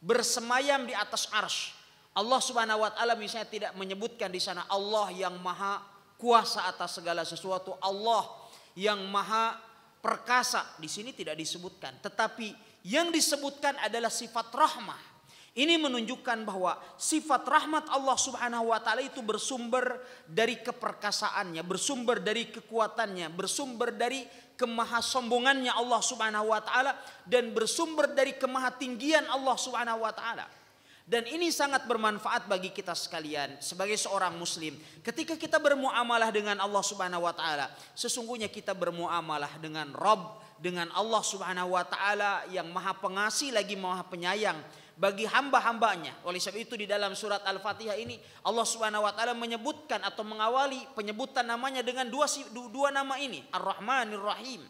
bersemayam di atas ars. Allah subhanahu wa ta'ala misalnya tidak menyebutkan di sana Allah yang maha kuasa atas segala sesuatu. Allah yang maha perkasa di sini tidak disebutkan. Tetapi yang disebutkan adalah sifat rahmah. Ini menunjukkan bahwa sifat rahmat Allah Subhanahu wa taala itu bersumber dari keperkasaannya, bersumber dari kekuatannya, bersumber dari kemahasombongannya Allah Subhanahu wa taala dan bersumber dari kemahatinggian Allah Subhanahu wa taala. Dan ini sangat bermanfaat bagi kita sekalian sebagai seorang muslim. Ketika kita bermuamalah dengan Allah Subhanahu wa taala, sesungguhnya kita bermuamalah dengan Rabb, dengan Allah Subhanahu wa taala yang Maha Pengasih lagi Maha Penyayang bagi hamba-hambanya. Oleh sebab itu di dalam surat Al-Fatihah ini Allah Subhanahu wa taala menyebutkan atau mengawali penyebutan namanya dengan dua dua nama ini, Ar-Rahmanir Rahim.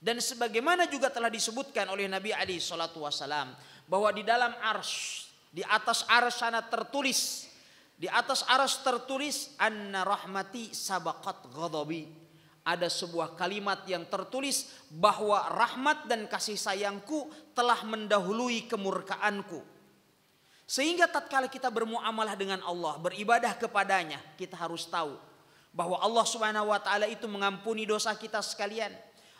Dan sebagaimana juga telah disebutkan oleh Nabi Ali salatu wasalam bahwa di dalam ars di atas arsana sana tertulis di atas ars tertulis anna rahmati sabaqat ghadabi ada sebuah kalimat yang tertulis bahwa rahmat dan kasih sayangku telah mendahului kemurkaanku. Sehingga tatkala kita bermuamalah dengan Allah, beribadah kepadanya, kita harus tahu bahwa Allah Subhanahu wa taala itu mengampuni dosa kita sekalian.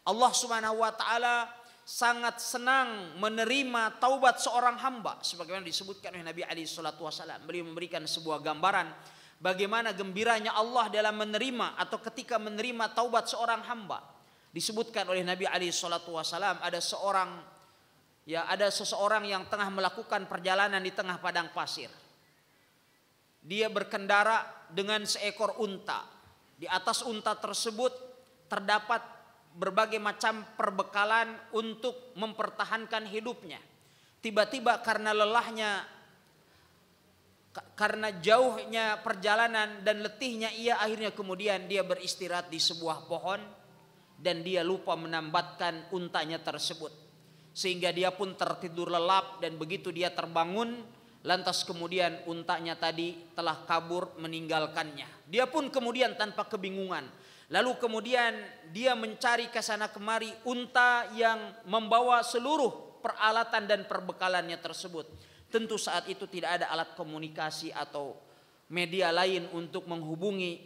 Allah Subhanahu wa taala sangat senang menerima taubat seorang hamba sebagaimana disebutkan oleh Nabi Ali alaihi wasallam. Beliau memberikan sebuah gambaran Bagaimana gembiranya Allah dalam menerima atau ketika menerima taubat seorang hamba. Disebutkan oleh Nabi Ali Shallallahu Wasallam ada seorang ya ada seseorang yang tengah melakukan perjalanan di tengah padang pasir. Dia berkendara dengan seekor unta. Di atas unta tersebut terdapat berbagai macam perbekalan untuk mempertahankan hidupnya. Tiba-tiba karena lelahnya karena jauhnya perjalanan dan letihnya ia akhirnya kemudian dia beristirahat di sebuah pohon dan dia lupa menambatkan untanya tersebut sehingga dia pun tertidur lelap dan begitu dia terbangun lantas kemudian untanya tadi telah kabur meninggalkannya dia pun kemudian tanpa kebingungan lalu kemudian dia mencari ke sana kemari unta yang membawa seluruh peralatan dan perbekalannya tersebut Tentu saat itu tidak ada alat komunikasi atau media lain untuk menghubungi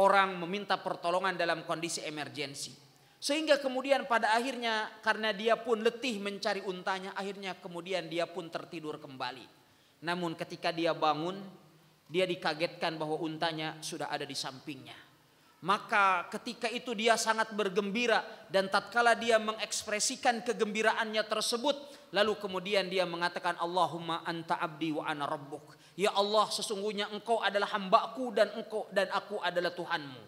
orang meminta pertolongan dalam kondisi emergensi. Sehingga kemudian pada akhirnya karena dia pun letih mencari untanya akhirnya kemudian dia pun tertidur kembali. Namun ketika dia bangun dia dikagetkan bahwa untanya sudah ada di sampingnya. Maka ketika itu dia sangat bergembira dan tatkala dia mengekspresikan kegembiraannya tersebut lalu kemudian dia mengatakan Allahumma anta abdi wa ana rabbuk. Ya Allah sesungguhnya engkau adalah hambaku dan engkau dan aku adalah Tuhanmu.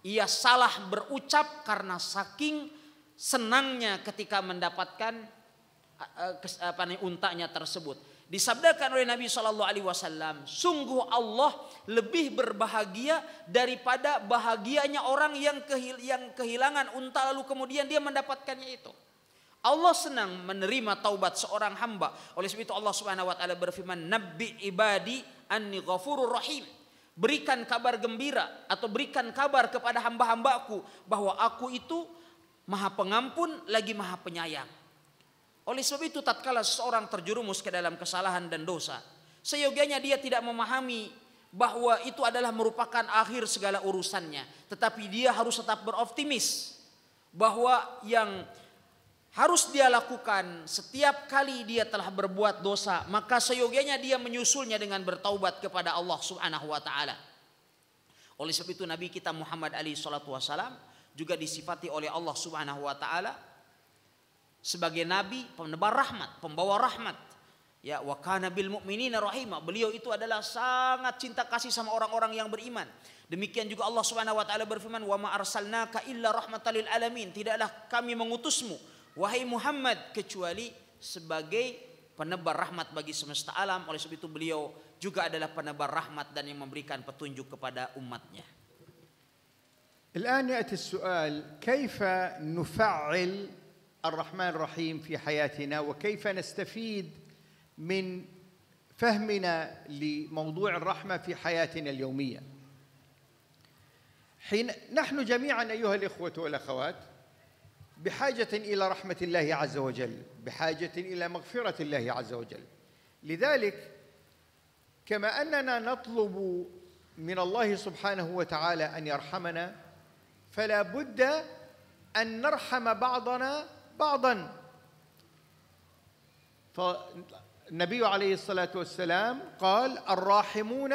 Ia salah berucap karena saking senangnya ketika mendapatkan eh, apa untanya tersebut. Disabdakan oleh Nabi Shallallahu Alaihi Wasallam, sungguh Allah lebih berbahagia daripada bahagianya orang yang kehilangan unta lalu kemudian dia mendapatkannya itu. Allah senang menerima taubat seorang hamba. Oleh sebab itu Allah Subhanahu wa taala berfirman, Nabi ibadi anni ghafurur rahim." Berikan kabar gembira atau berikan kabar kepada hamba-hambaku bahwa aku itu Maha Pengampun lagi Maha Penyayang. Oleh sebab itu tatkala seseorang terjerumus ke dalam kesalahan dan dosa, seyogianya dia tidak memahami bahwa itu adalah merupakan akhir segala urusannya, tetapi dia harus tetap beroptimis bahwa yang harus dia lakukan setiap kali dia telah berbuat dosa, maka seyogianya dia menyusulnya dengan bertaubat kepada Allah Subhanahu wa taala. Oleh sebab itu Nabi kita Muhammad Ali sallallahu Wasallam juga disifati oleh Allah Subhanahu wa taala sebagai nabi penebar rahmat, pembawa rahmat. Ya wa kana bil mu'minina rahima. Beliau itu adalah sangat cinta kasih sama orang-orang yang beriman. Demikian juga Allah Subhanahu wa taala berfirman wa ma arsalnaka illa rahmatan lil alamin. Tidaklah kami mengutusmu wahai Muhammad kecuali sebagai penebar rahmat bagi semesta alam. Oleh sebab itu beliau juga adalah penebar rahmat dan yang memberikan petunjuk kepada umatnya. الآن يأتي السؤال كيف نفعل الرحمن الرحيم في حياتنا وكيف نستفيد من فهمنا لموضوع الرحمه في حياتنا اليوميه حين نحن جميعا ايها الاخوه والاخوات بحاجه الى رحمه الله عز وجل بحاجه الى مغفره الله عز وجل لذلك كما اننا نطلب من الله سبحانه وتعالى ان يرحمنا فلا بد ان نرحم بعضنا بعضا فالنبي عليه الصلاة والسلام قال الراحمون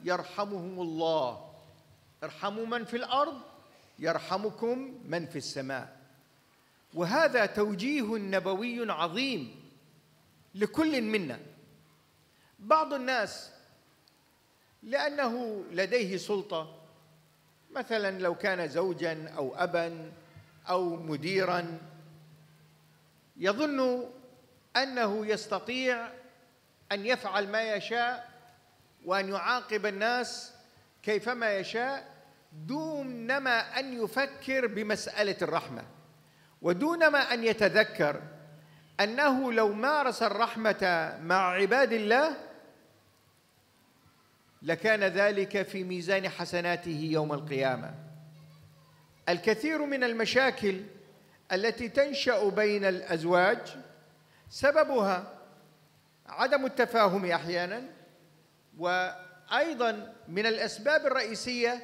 يرحمهم الله ارحموا من في الأرض يرحمكم من في السماء وهذا توجيه نبوي عظيم لكل منا بعض الناس لأنه لديه سلطة مثلا لو كان زوجا أو أبا أو مديرا يظن انه يستطيع ان يفعل ما يشاء وان يعاقب الناس كيفما يشاء دونما ان يفكر بمساله الرحمه ودونما ان يتذكر انه لو مارس الرحمه مع عباد الله لكان ذلك في ميزان حسناته يوم القيامه الكثير من المشاكل التي تنشا بين الازواج سببها عدم التفاهم احيانا وايضا من الاسباب الرئيسيه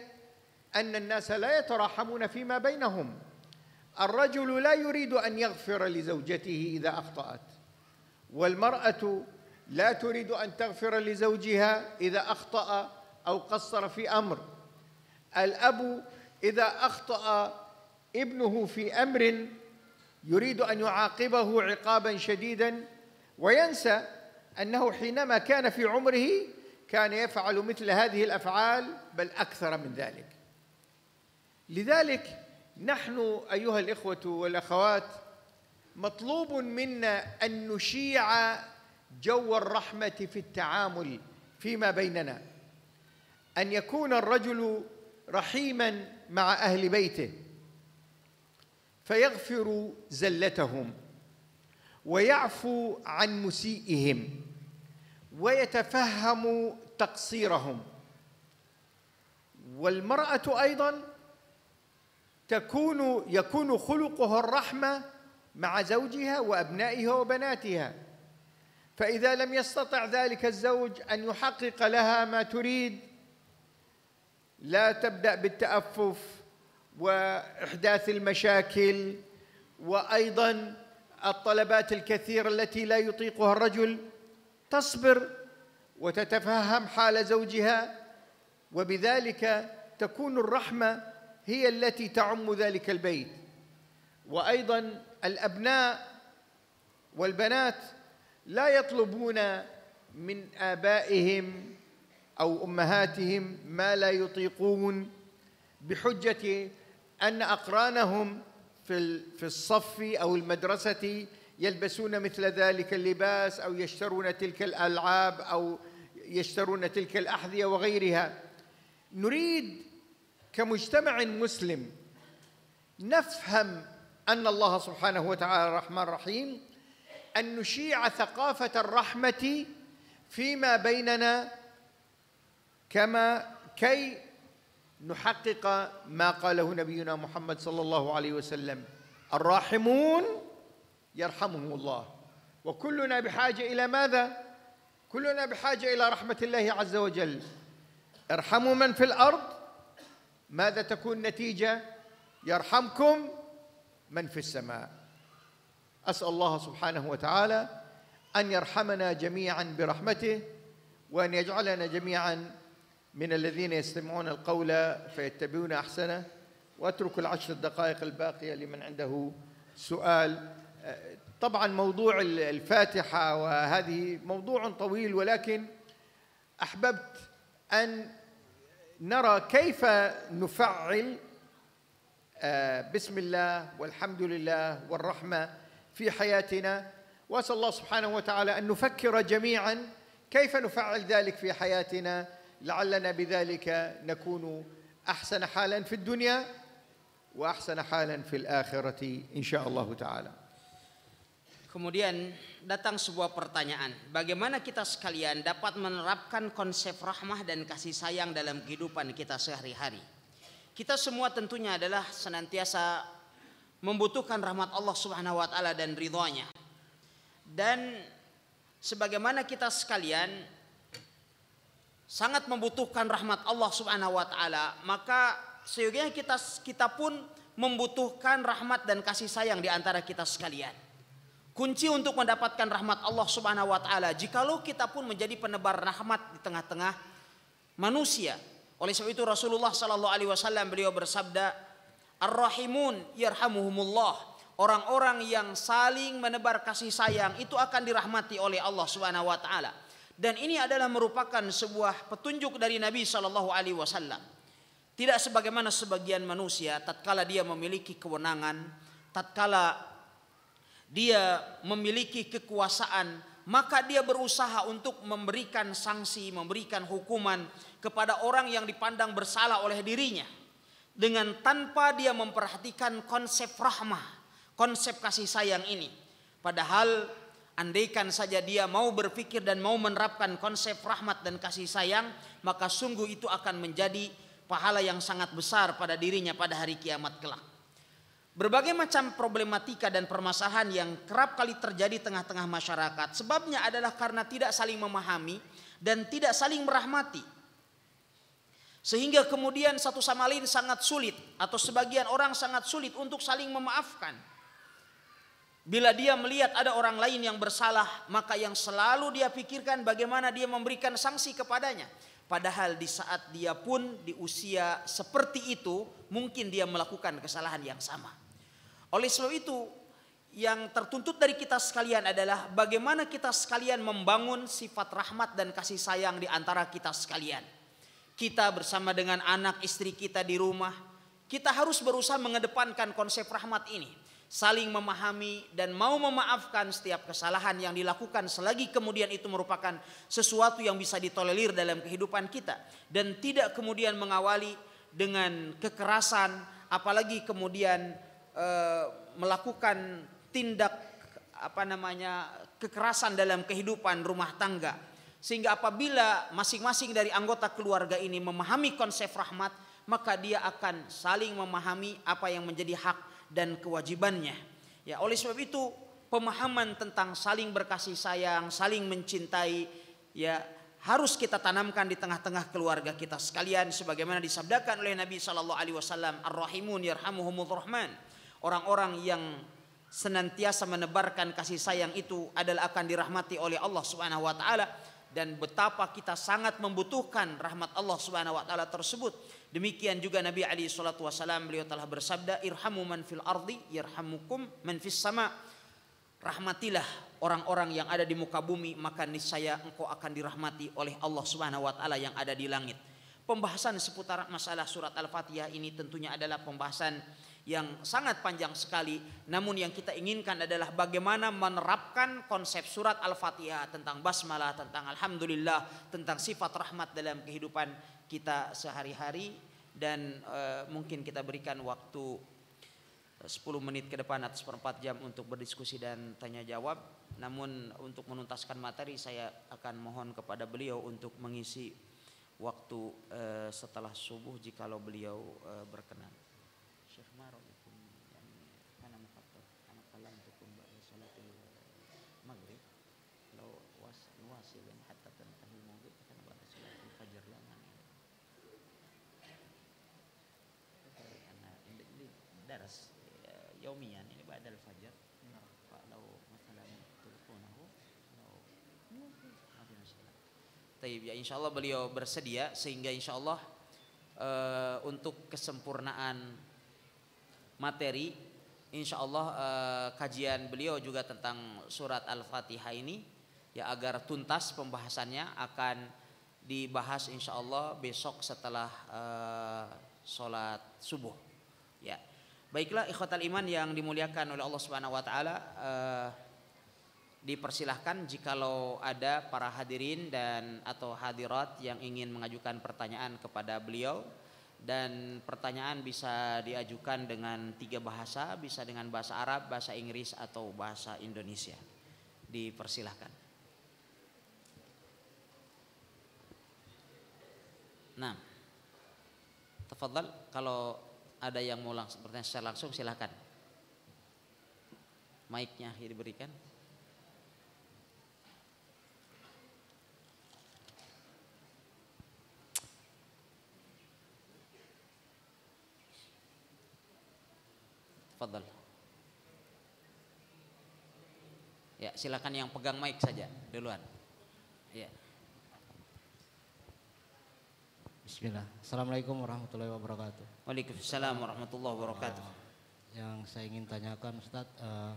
ان الناس لا يتراحمون فيما بينهم الرجل لا يريد ان يغفر لزوجته اذا اخطات والمراه لا تريد ان تغفر لزوجها اذا اخطا او قصر في امر الاب اذا اخطا ابنه في امر يريد أن يعاقبه عقابا شديدا وينسى أنه حينما كان في عمره كان يفعل مثل هذه الأفعال بل أكثر من ذلك لذلك نحن أيها الإخوة والأخوات مطلوب منا أن نشيع جو الرحمة في التعامل فيما بيننا أن يكون الرجل رحيما مع أهل بيته فيغفر زلتهم ويعفو عن مسيئهم ويتفهم تقصيرهم والمرأة أيضا تكون يكون خلقها الرحمة مع زوجها وأبنائها وبناتها فإذا لم يستطع ذلك الزوج أن يحقق لها ما تريد لا تبدأ بالتأفف واحداث المشاكل وايضا الطلبات الكثيره التي لا يطيقها الرجل تصبر وتتفهم حال زوجها وبذلك تكون الرحمه هي التي تعم ذلك البيت وايضا الابناء والبنات لا يطلبون من ابائهم او امهاتهم ما لا يطيقون بحجه أن أقرانهم في في الصف أو المدرسة يلبسون مثل ذلك اللباس أو يشترون تلك الألعاب أو يشترون تلك الأحذية وغيرها نريد كمجتمع مسلم نفهم أن الله سبحانه وتعالى الرحمن الرحيم أن نشيع ثقافة الرحمة فيما بيننا كما كي نحقق ما قاله نبينا محمد صلى الله عليه وسلم الراحمون يرحمهم الله وكلنا بحاجه الى ماذا كلنا بحاجه الى رحمه الله عز وجل ارحموا من في الارض ماذا تكون نتيجه يرحمكم من في السماء اسال الله سبحانه وتعالى ان يرحمنا جميعا برحمته وان يجعلنا جميعا من الذين يستمعون القول فيتبعون أحسنه واترك العشر دقائق الباقية لمن عنده سؤال طبعا موضوع الفاتحة وهذه موضوع طويل ولكن أحببت أن نرى كيف نفعل آه، بسم الله والحمد لله والرحمة في حياتنا وأسأل الله سبحانه وتعالى أن نفكر جميعا كيف نفعل ذلك في حياتنا لعلنا بذلك نكون أحسن حالا في الدنيا وأحسن حالا في الآخرة إن شاء الله تعالى Kemudian datang sebuah pertanyaan, bagaimana kita sekalian dapat menerapkan konsep rahmah dan kasih sayang dalam kehidupan kita sehari-hari? Kita semua tentunya adalah senantiasa membutuhkan rahmat Allah Subhanahu wa taala dan ridhonya. Dan sebagaimana kita sekalian sangat membutuhkan rahmat Allah Subhanahu wa taala, maka seyogianya kita kita pun membutuhkan rahmat dan kasih sayang di antara kita sekalian. Kunci untuk mendapatkan rahmat Allah Subhanahu wa taala jikalau kita pun menjadi penebar rahmat di tengah-tengah manusia. Oleh sebab itu Rasulullah sallallahu alaihi wasallam beliau bersabda, "Ar-rahimun yarhamuhumullah." Orang-orang yang saling menebar kasih sayang itu akan dirahmati oleh Allah Subhanahu wa taala dan ini adalah merupakan sebuah petunjuk dari Nabi Shallallahu Alaihi Wasallam. Tidak sebagaimana sebagian manusia, tatkala dia memiliki kewenangan, tatkala dia memiliki kekuasaan, maka dia berusaha untuk memberikan sanksi, memberikan hukuman kepada orang yang dipandang bersalah oleh dirinya, dengan tanpa dia memperhatikan konsep rahmah, konsep kasih sayang ini. Padahal Andaikan saja dia mau berpikir dan mau menerapkan konsep rahmat dan kasih sayang, maka sungguh itu akan menjadi pahala yang sangat besar pada dirinya pada hari kiamat kelak. Berbagai macam problematika dan permasalahan yang kerap kali terjadi tengah-tengah masyarakat sebabnya adalah karena tidak saling memahami dan tidak saling merahmati. Sehingga kemudian satu sama lain sangat sulit atau sebagian orang sangat sulit untuk saling memaafkan. Bila dia melihat ada orang lain yang bersalah, maka yang selalu dia pikirkan bagaimana dia memberikan sanksi kepadanya. Padahal di saat dia pun di usia seperti itu, mungkin dia melakukan kesalahan yang sama. Oleh sebab itu, yang tertuntut dari kita sekalian adalah bagaimana kita sekalian membangun sifat rahmat dan kasih sayang di antara kita sekalian. Kita bersama dengan anak istri kita di rumah, kita harus berusaha mengedepankan konsep rahmat ini saling memahami dan mau memaafkan setiap kesalahan yang dilakukan selagi kemudian itu merupakan sesuatu yang bisa ditolerir dalam kehidupan kita dan tidak kemudian mengawali dengan kekerasan apalagi kemudian e, melakukan tindak apa namanya kekerasan dalam kehidupan rumah tangga sehingga apabila masing-masing dari anggota keluarga ini memahami konsep rahmat maka dia akan saling memahami apa yang menjadi hak dan kewajibannya. Ya, oleh sebab itu pemahaman tentang saling berkasih sayang, saling mencintai ya harus kita tanamkan di tengah-tengah keluarga kita sekalian sebagaimana disabdakan oleh Nabi sallallahu alaihi wasallam ar-rahimun yarhamuhumur rahman. Orang-orang yang senantiasa menebarkan kasih sayang itu adalah akan dirahmati oleh Allah Subhanahu wa taala dan betapa kita sangat membutuhkan rahmat Allah Subhanahu wa taala tersebut Demikian juga Nabi Ali Alaihi wasallam beliau telah bersabda irhamu man fil ardi irhamukum man fis sama. Rahmatilah orang-orang yang ada di muka bumi maka niscaya engkau akan dirahmati oleh Allah Subhanahu wa taala yang ada di langit. Pembahasan seputar masalah surat Al-Fatihah ini tentunya adalah pembahasan yang sangat panjang sekali. Namun yang kita inginkan adalah bagaimana menerapkan konsep surat Al-Fatihah tentang basmalah, tentang alhamdulillah, tentang sifat rahmat dalam kehidupan kita sehari-hari dan e, mungkin kita berikan waktu 10 eh, menit ke depan atau seperempat jam untuk berdiskusi dan tanya jawab. Namun untuk menuntaskan materi saya akan mohon kepada beliau untuk mengisi waktu e, setelah subuh jikalau beliau e, berkenan. Syekh Maro maghrib was ya, hatta maghrib sholat درس يوميا ya, ini بعد fajar iya. kalau masalah تلقونه aku, tapi ya insya Allah beliau bersedia sehingga insya Allah uh, eh, untuk kesempurnaan materi insya Allah uh, eh, kajian beliau juga tentang surat Al-Fatihah ini ya agar tuntas pembahasannya akan dibahas insya Allah besok setelah uh, sholat subuh ya Baiklah ikhwatal iman yang dimuliakan oleh Allah Subhanahu wa taala eh, dipersilahkan jikalau ada para hadirin dan atau hadirat yang ingin mengajukan pertanyaan kepada beliau dan pertanyaan bisa diajukan dengan tiga bahasa, bisa dengan bahasa Arab, bahasa Inggris atau bahasa Indonesia. Dipersilahkan. Nah, tafadhal kalau ada yang mau langsung bertanya secara langsung silahkan. Mic-nya diberikan. Fadal. Ya, silakan yang pegang mic saja duluan. Ya. Bismillah. Assalamualaikum warahmatullahi wabarakatuh. Waalaikumsalam warahmatullahi wabarakatuh. Ah, yang saya ingin tanyakan Ustaz, uh, eh,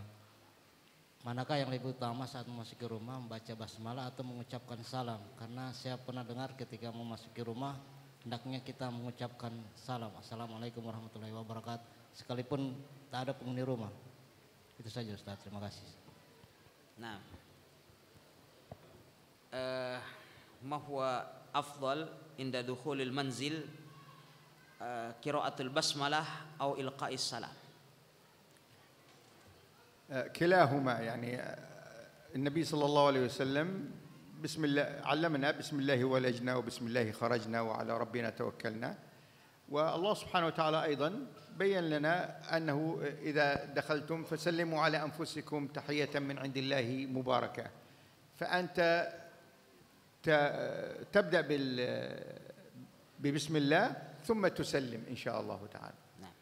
manakah yang lebih utama saat memasuki rumah membaca basmalah atau mengucapkan salam? Karena saya pernah dengar ketika memasuki rumah hendaknya kita mengucapkan salam. Assalamualaikum warahmatullahi wabarakatuh. Sekalipun tak ada penghuni rumah. Itu saja Ustaz, terima kasih. Nah. Uh, eh, mahwa afdal inda dukhulil manzil آه، قراءة البسملة أو إلقاء السلام آه، كلاهما يعني آه، النبي صلى الله عليه وسلم بسم الله علمنا بسم الله ولجنا وبسم الله خرجنا وعلى ربنا توكلنا والله سبحانه وتعالى أيضا بين لنا أنه إذا دخلتم فسلموا على أنفسكم تحية من عند الله مباركة فأنت تبدأ ببسم الله ثم تسلم إن شاء الله تعالى nah,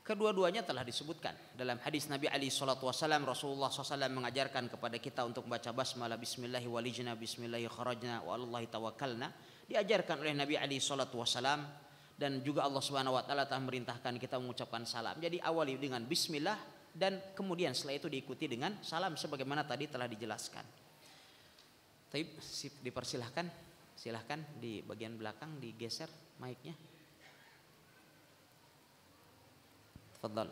Kedua-duanya telah disebutkan dalam hadis Nabi Ali Shallallahu Wasallam Rasulullah SAW mengajarkan kepada kita untuk baca basmalah Bismillahi walijna Bismillahi kharajna wa tawakalna diajarkan oleh Nabi Ali Shallallahu Wasallam dan juga Allah Subhanahu Wa Taala telah merintahkan kita mengucapkan salam. Jadi awali dengan Bismillah dan kemudian setelah itu diikuti dengan salam sebagaimana tadi telah dijelaskan. Tapi dipersilahkan, silahkan di bagian belakang digeser mic-nya. Tafadhal.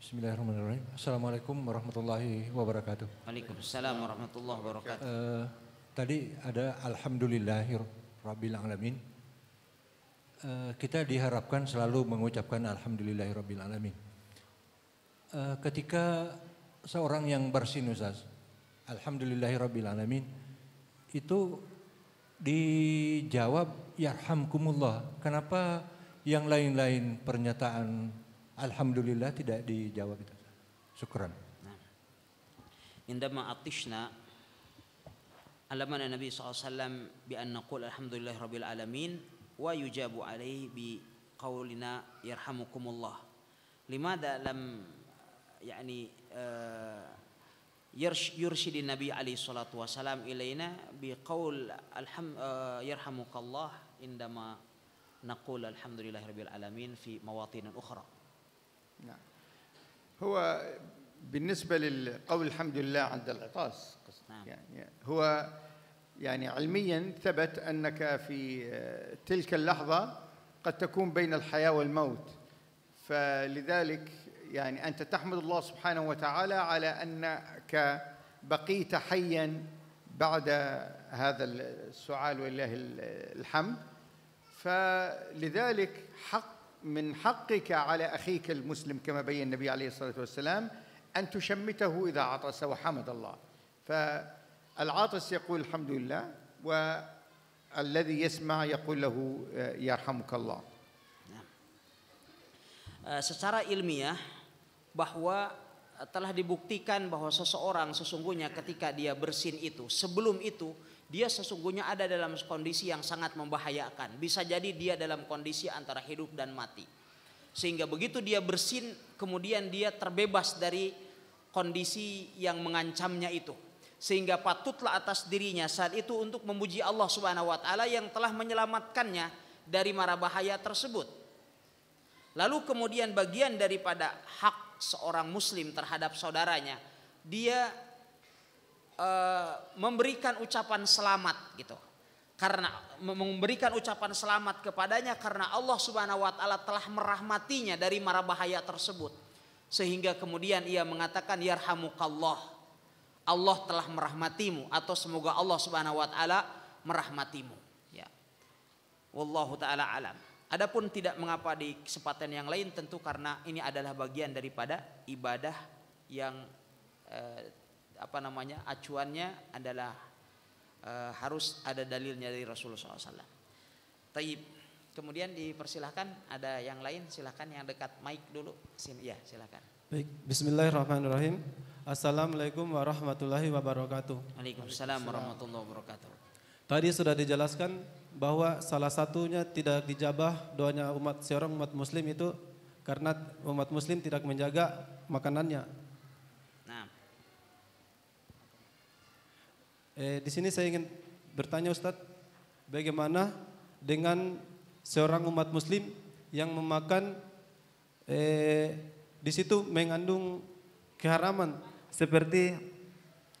Bismillahirrahmanirrahim. Assalamualaikum warahmatullahi wabarakatuh. Waalaikumsalam warahmatullahi wabarakatuh. Uh, tadi ada alhamdulillahirrabbilalamin. Uh, eh, kita diharapkan selalu mengucapkan alhamdulillahirrabbilalamin. Uh, eh, ketika seorang yang bersinusas alhamdulillahirrabbilalamin, itu dijawab yarhamkumullah. Kenapa yang lain-lain pernyataan alhamdulillah tidak dijawab itu? Syukran. Nah. Indama atishna alamana Nabi SAW bi an naqul alhamdulillah rabbil alamin wa yujabu alaihi bi qawlina yarhamukumullah. Limada lam yakni eh, يرشد النبي عليه الصلاة والسلام إلينا بقول الحم آه، يرحمك الله عندما نقول الحمد لله رب العالمين في مواطن أخرى نعم هو بالنسبة للقول الحمد لله عند العطاس نعم. يعني،, يعني هو يعني علميا ثبت أنك في آه، تلك اللحظة قد تكون بين الحياة والموت فلذلك يعني أنت تحمد الله سبحانه وتعالى على أنك بقيت حيا بعد هذا السعال ولله الحمد فلذلك حق من حقك على أخيك المسلم كما بين النبي عليه الصلاة والسلام أن تشمته إذا عطس وحمد الله فالعاطس يقول الحمد لله والذي يسمع يقول له يرحمك الله secara نعم. ilmiah آه، bahwa eh, telah dibuktikan bahwa seseorang sesungguhnya ketika dia bersin itu sebelum itu dia sesungguhnya ada dalam kondisi yang sangat membahayakan bisa jadi dia dalam kondisi antara hidup dan mati sehingga begitu dia bersin kemudian dia terbebas dari kondisi yang mengancamnya itu sehingga patutlah atas dirinya saat itu untuk memuji Allah Subhanahu wa taala yang telah menyelamatkannya dari mara bahaya tersebut. Lalu kemudian bagian daripada hak seorang muslim terhadap saudaranya, dia e, memberikan ucapan selamat gitu. Karena memberikan ucapan selamat kepadanya karena Allah Subhanahu wa taala telah merahmatinya dari mara bahaya tersebut. Sehingga kemudian ia mengatakan yarhamukallah. Allah telah merahmatimu atau semoga Allah Subhanahu wa taala merahmatimu. Ya. Wallahu taala alam. Adapun tidak mengapa di kesempatan yang lain tentu karena ini adalah bagian daripada ibadah yang eh, apa namanya acuannya adalah eh, harus ada dalilnya dari Rasulullah SAW. Taib. Kemudian dipersilahkan ada yang lain silahkan yang dekat mic dulu. Sini ya silahkan. Baik. Bismillahirrahmanirrahim. Assalamualaikum warahmatullahi wabarakatuh. Waalaikumsalam warahmatullahi wabarakatuh. Tadi sudah dijelaskan bahwa salah satunya tidak dijabah doanya umat seorang umat muslim itu karena umat muslim tidak menjaga makanannya. Nah. Eh, di sini saya ingin bertanya Ustadz, bagaimana dengan seorang umat muslim yang memakan eh, di situ mengandung keharaman seperti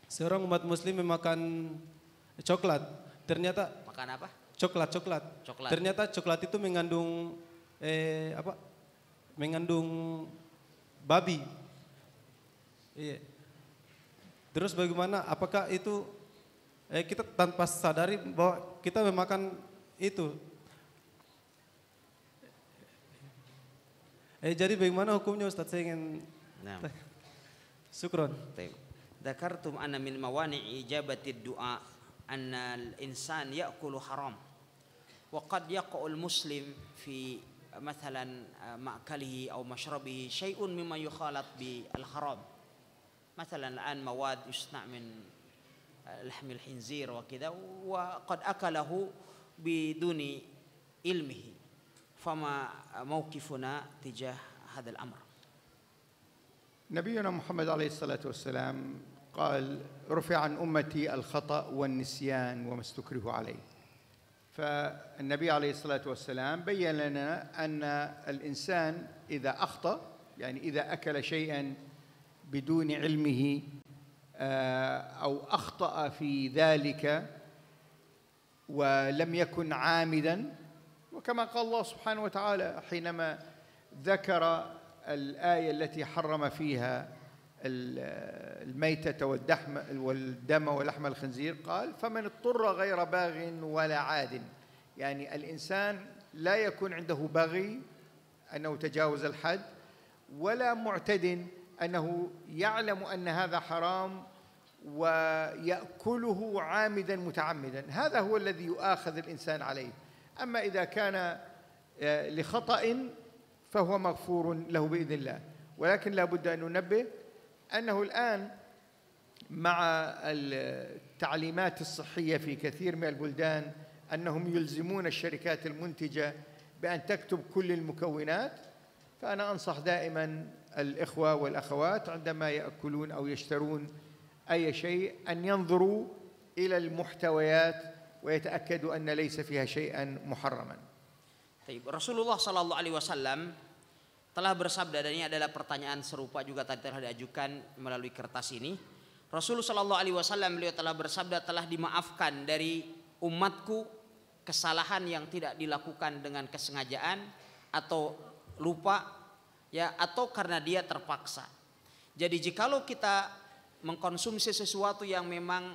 seorang umat muslim memakan coklat ternyata makan apa Coklat, coklat. Coklat. Ternyata coklat itu mengandung eh apa? Mengandung babi. Iya. Terus bagaimana? Apakah itu eh kita tanpa sadari bahwa kita memakan itu? Eh jadi bagaimana hukumnya Ustaz? Saya ingin Nah. Syukron. Dakartum anna min mawani ijabati du'a anna al-insan ya'kulu haram. وقد يقع المسلم في مثلا مأكله أو مشربه شيء مما يخالط بالحرام مثلا الآن مواد يصنع من لحم الخنزير وكذا وقد أكله بدون علمه فما موقفنا تجاه هذا الأمر نبينا محمد عليه الصلاة والسلام قال رفع عن أمتي الخطأ والنسيان وما استكره عليه فالنبي عليه الصلاة والسلام بين لنا أن الإنسان إذا أخطأ يعني إذا أكل شيئا بدون علمه آه، أو أخطأ في ذلك ولم يكن عامدا وكما قال الله سبحانه وتعالى حينما ذكر الآية التي حرم فيها الميتة والدحم والدم ولحم الخنزير قال فمن اضطر غير باغ ولا عاد يعني الإنسان لا يكون عنده بغي أنه تجاوز الحد ولا معتد أنه يعلم أن هذا حرام ويأكله عامدا متعمدا هذا هو الذي يؤاخذ الإنسان عليه أما إذا كان آه، لخطأ فهو مغفور له بإذن الله ولكن لا بد أن ننبه أنه الآن مع التعليمات الصحية في كثير من البلدان أنهم يلزمون الشركات المنتجة بأن تكتب كل المكونات فأنا أنصح دائما الإخوة والأخوات عندما يأكلون أو يشترون أي شيء أن ينظروا إلى المحتويات ويتأكدوا أن ليس فيها شيئا محرما طيب رسول الله صلى الله عليه وسلم telah bersabda dan ini adalah pertanyaan serupa juga tadi telah diajukan melalui kertas ini. Rasulullah Shallallahu Alaihi Wasallam beliau telah bersabda telah dimaafkan dari umatku kesalahan yang tidak dilakukan dengan kesengajaan atau lupa ya atau karena dia terpaksa. Jadi jikalau kita mengkonsumsi sesuatu yang memang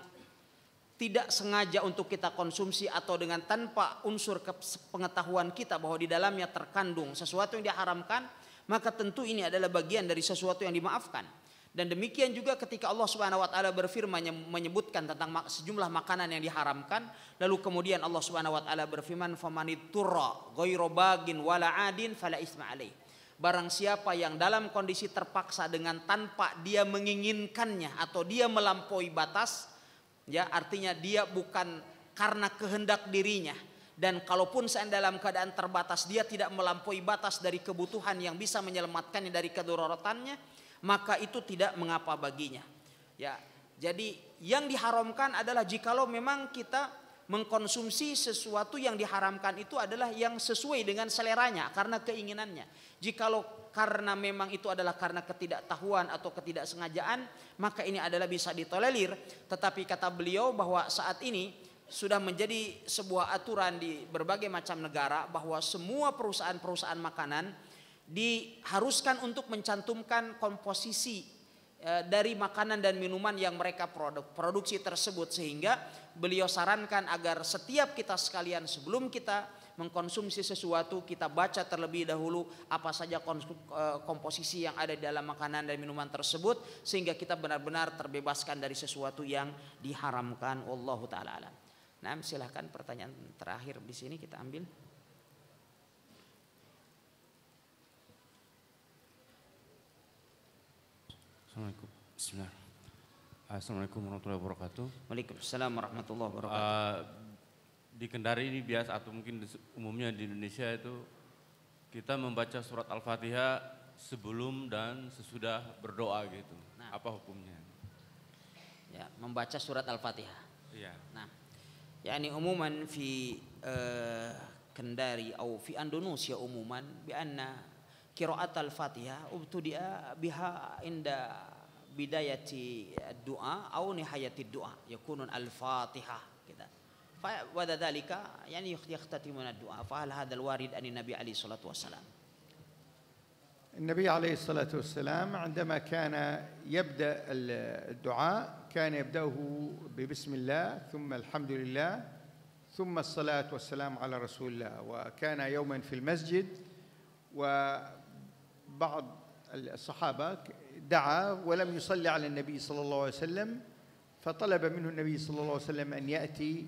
tidak sengaja untuk kita konsumsi atau dengan tanpa unsur pengetahuan kita bahwa di dalamnya terkandung sesuatu yang diharamkan maka tentu ini adalah bagian dari sesuatu yang dimaafkan. Dan demikian juga ketika Allah Subhanahu wa taala berfirman menyebutkan tentang sejumlah makanan yang diharamkan, lalu kemudian Allah Subhanahu wa taala berfirman famaniturra ghairu bagin wala adin fala isma alaih. Barang siapa yang dalam kondisi terpaksa dengan tanpa dia menginginkannya atau dia melampaui batas, ya artinya dia bukan karena kehendak dirinya, dan kalaupun saya dalam keadaan terbatas dia tidak melampaui batas dari kebutuhan yang bisa menyelamatkannya dari kedorotannya, maka itu tidak mengapa baginya. Ya, jadi yang diharamkan adalah jikalau memang kita mengkonsumsi sesuatu yang diharamkan itu adalah yang sesuai dengan seleranya karena keinginannya. Jikalau karena memang itu adalah karena ketidaktahuan atau ketidaksengajaan, maka ini adalah bisa ditolerir. Tetapi kata beliau bahwa saat ini sudah menjadi sebuah aturan di berbagai macam negara bahwa semua perusahaan-perusahaan makanan diharuskan untuk mencantumkan komposisi e, dari makanan dan minuman yang mereka produksi tersebut sehingga beliau sarankan agar setiap kita sekalian sebelum kita mengkonsumsi sesuatu kita baca terlebih dahulu apa saja e, komposisi yang ada di dalam makanan dan minuman tersebut sehingga kita benar-benar terbebaskan dari sesuatu yang diharamkan Allah taala alam. Nah, silahkan pertanyaan terakhir di sini kita ambil. Assalamualaikum. Bismillahirrahmanirrahim. Assalamualaikum warahmatullahi wabarakatuh. Waalaikumsalam warahmatullahi wabarakatuh. Uh, di Kendari ini biasa atau mungkin di, umumnya di Indonesia itu kita membaca surat Al-Fatihah sebelum dan sesudah berdoa gitu. Nah, Apa hukumnya? Ya, membaca surat Al-Fatihah. Iya. Nah, يعني عموما في آه، كنداري أو في أندونيسيا عموما بأن قراءة الفاتحة ابتدأ بها عند بداية الدعاء أو نهاية الدعاء يكون الفاتحة كذا فبعد ذلك يعني يختتمون الدعاء فهل هذا الوارد عن النبي عليه الصلاة والسلام النبي عليه الصلاة والسلام عندما كان يبدأ الدعاء كان يبدأه ببسم الله ثم الحمد لله ثم الصلاة والسلام على رسول الله وكان يوما في المسجد وبعض الصحابة دعا ولم يصلي على النبي صلى الله عليه وسلم فطلب منه النبي صلى الله عليه وسلم أن يأتي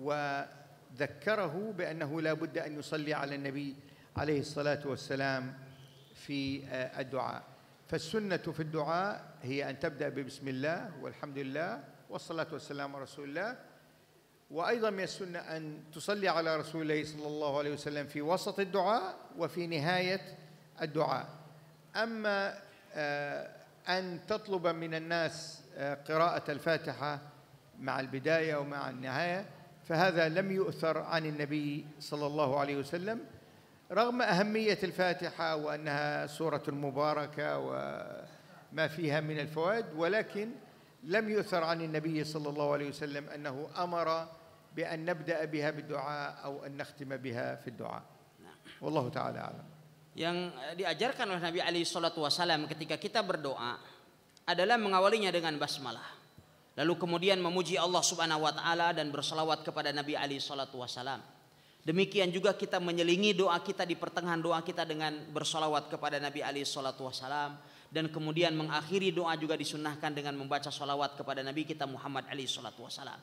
وذكره بأنه لا بد أن يصلي على النبي عليه الصلاة والسلام في آه، الدعاء فالسنة في الدعاء هي أن تبدأ ببسم الله والحمد لله والصلاة والسلام على رسول الله وأيضا من السنة أن تصلي على رسول الله صلى الله عليه وسلم في وسط الدعاء وفي نهاية الدعاء أما آه، أن تطلب من الناس آه، قراءة الفاتحة مع البداية ومع النهاية فهذا لم يؤثر عن النبي صلى الله عليه وسلم رغم أهمية الفاتحة وأنها سورة مباركة وما فيها من الفوائد ولكن لم يؤثر عن النبي صلى الله عليه وسلم أنه أمر بأن نبدأ بها بالدعاء أو أن نختم بها في الدعاء والله تعالى أعلم yang diajarkan oleh Nabi alaihi salatu wasallam ketika kita berdoa adalah mengawalinya dengan basmalah. Lalu kemudian memuji Allah Subhanahu wa taala dan berselawat kepada Nabi alaihi salatu wasallam. Demikian juga kita menyelingi doa kita di pertengahan doa kita dengan bersolawat kepada Nabi Ali Shallallahu Wasallam dan kemudian mengakhiri doa juga disunahkan dengan membaca solawat kepada Nabi kita Muhammad Ali Shallallahu Wasallam.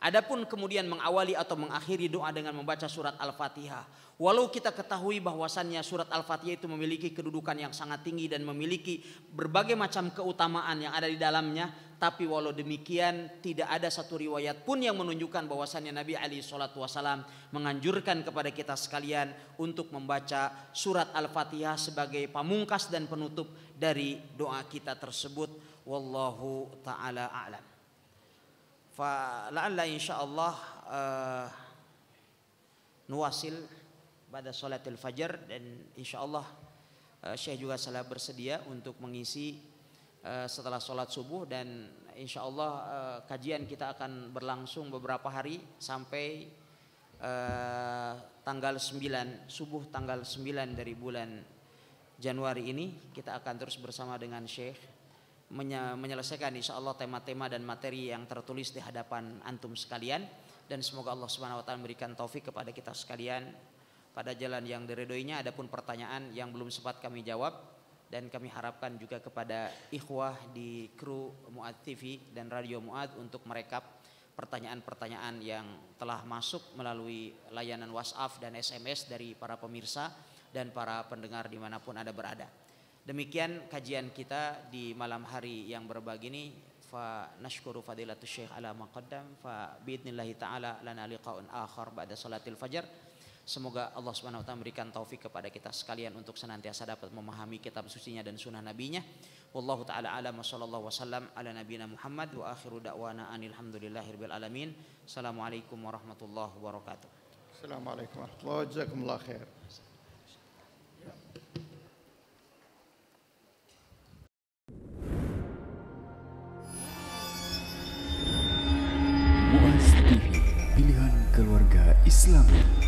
Adapun kemudian mengawali atau mengakhiri doa dengan membaca surat Al-Fatihah. Walau kita ketahui bahwasannya surat Al-Fatihah itu memiliki kedudukan yang sangat tinggi dan memiliki berbagai macam keutamaan yang ada di dalamnya. Tapi walau demikian tidak ada satu riwayat pun yang menunjukkan bahwasannya Nabi Ali Shallallahu Wasallam menganjurkan kepada kita sekalian untuk membaca surat Al-Fatihah sebagai pamungkas dan penutup dari doa kita tersebut. Wallahu taala a'lam. insya insyaallah uh, nuwasil pada salatil fajar dan insyaallah uh, Syekh juga salah bersedia untuk mengisi Eh, setelah sholat subuh dan insya Allah eh, kajian kita akan berlangsung beberapa hari sampai eh, tanggal 9 subuh tanggal 9 dari bulan Januari ini kita akan terus bersama dengan Syekh menyelesaikan insya Allah tema-tema dan materi yang tertulis di hadapan antum sekalian dan semoga Allah Subhanahu wa taala memberikan taufik kepada kita sekalian pada jalan yang diridhoinya adapun pertanyaan yang belum sempat kami jawab dan kami harapkan juga kepada ikhwah di kru Muad TV dan Radio Muad untuk merekap pertanyaan-pertanyaan yang telah masuk melalui layanan WhatsApp dan SMS dari para pemirsa dan para pendengar dimanapun ada berada. Demikian kajian kita di malam hari yang berbagi ini. Fa nashkuru fadilatul syekh ala maqaddam. Fa biidnillahi ta'ala lana liqa'un akhar ba'da salatil fajar. Semoga Allah Subhanahu wa taala memberikan taufik kepada kita sekalian untuk senantiasa dapat memahami kitab sucinya dan sunnah nabinya. Wallahu taala alam wa sallallahu wasallam ala nabiyina Muhammad wa akhiru da'wana anil hamdulillahirabbil alamin. Assalamualaikum warahmatullahi wabarakatuh. Assalamualaikum warahmatullahi wabarakatuh. Jazakumullah khair. Islam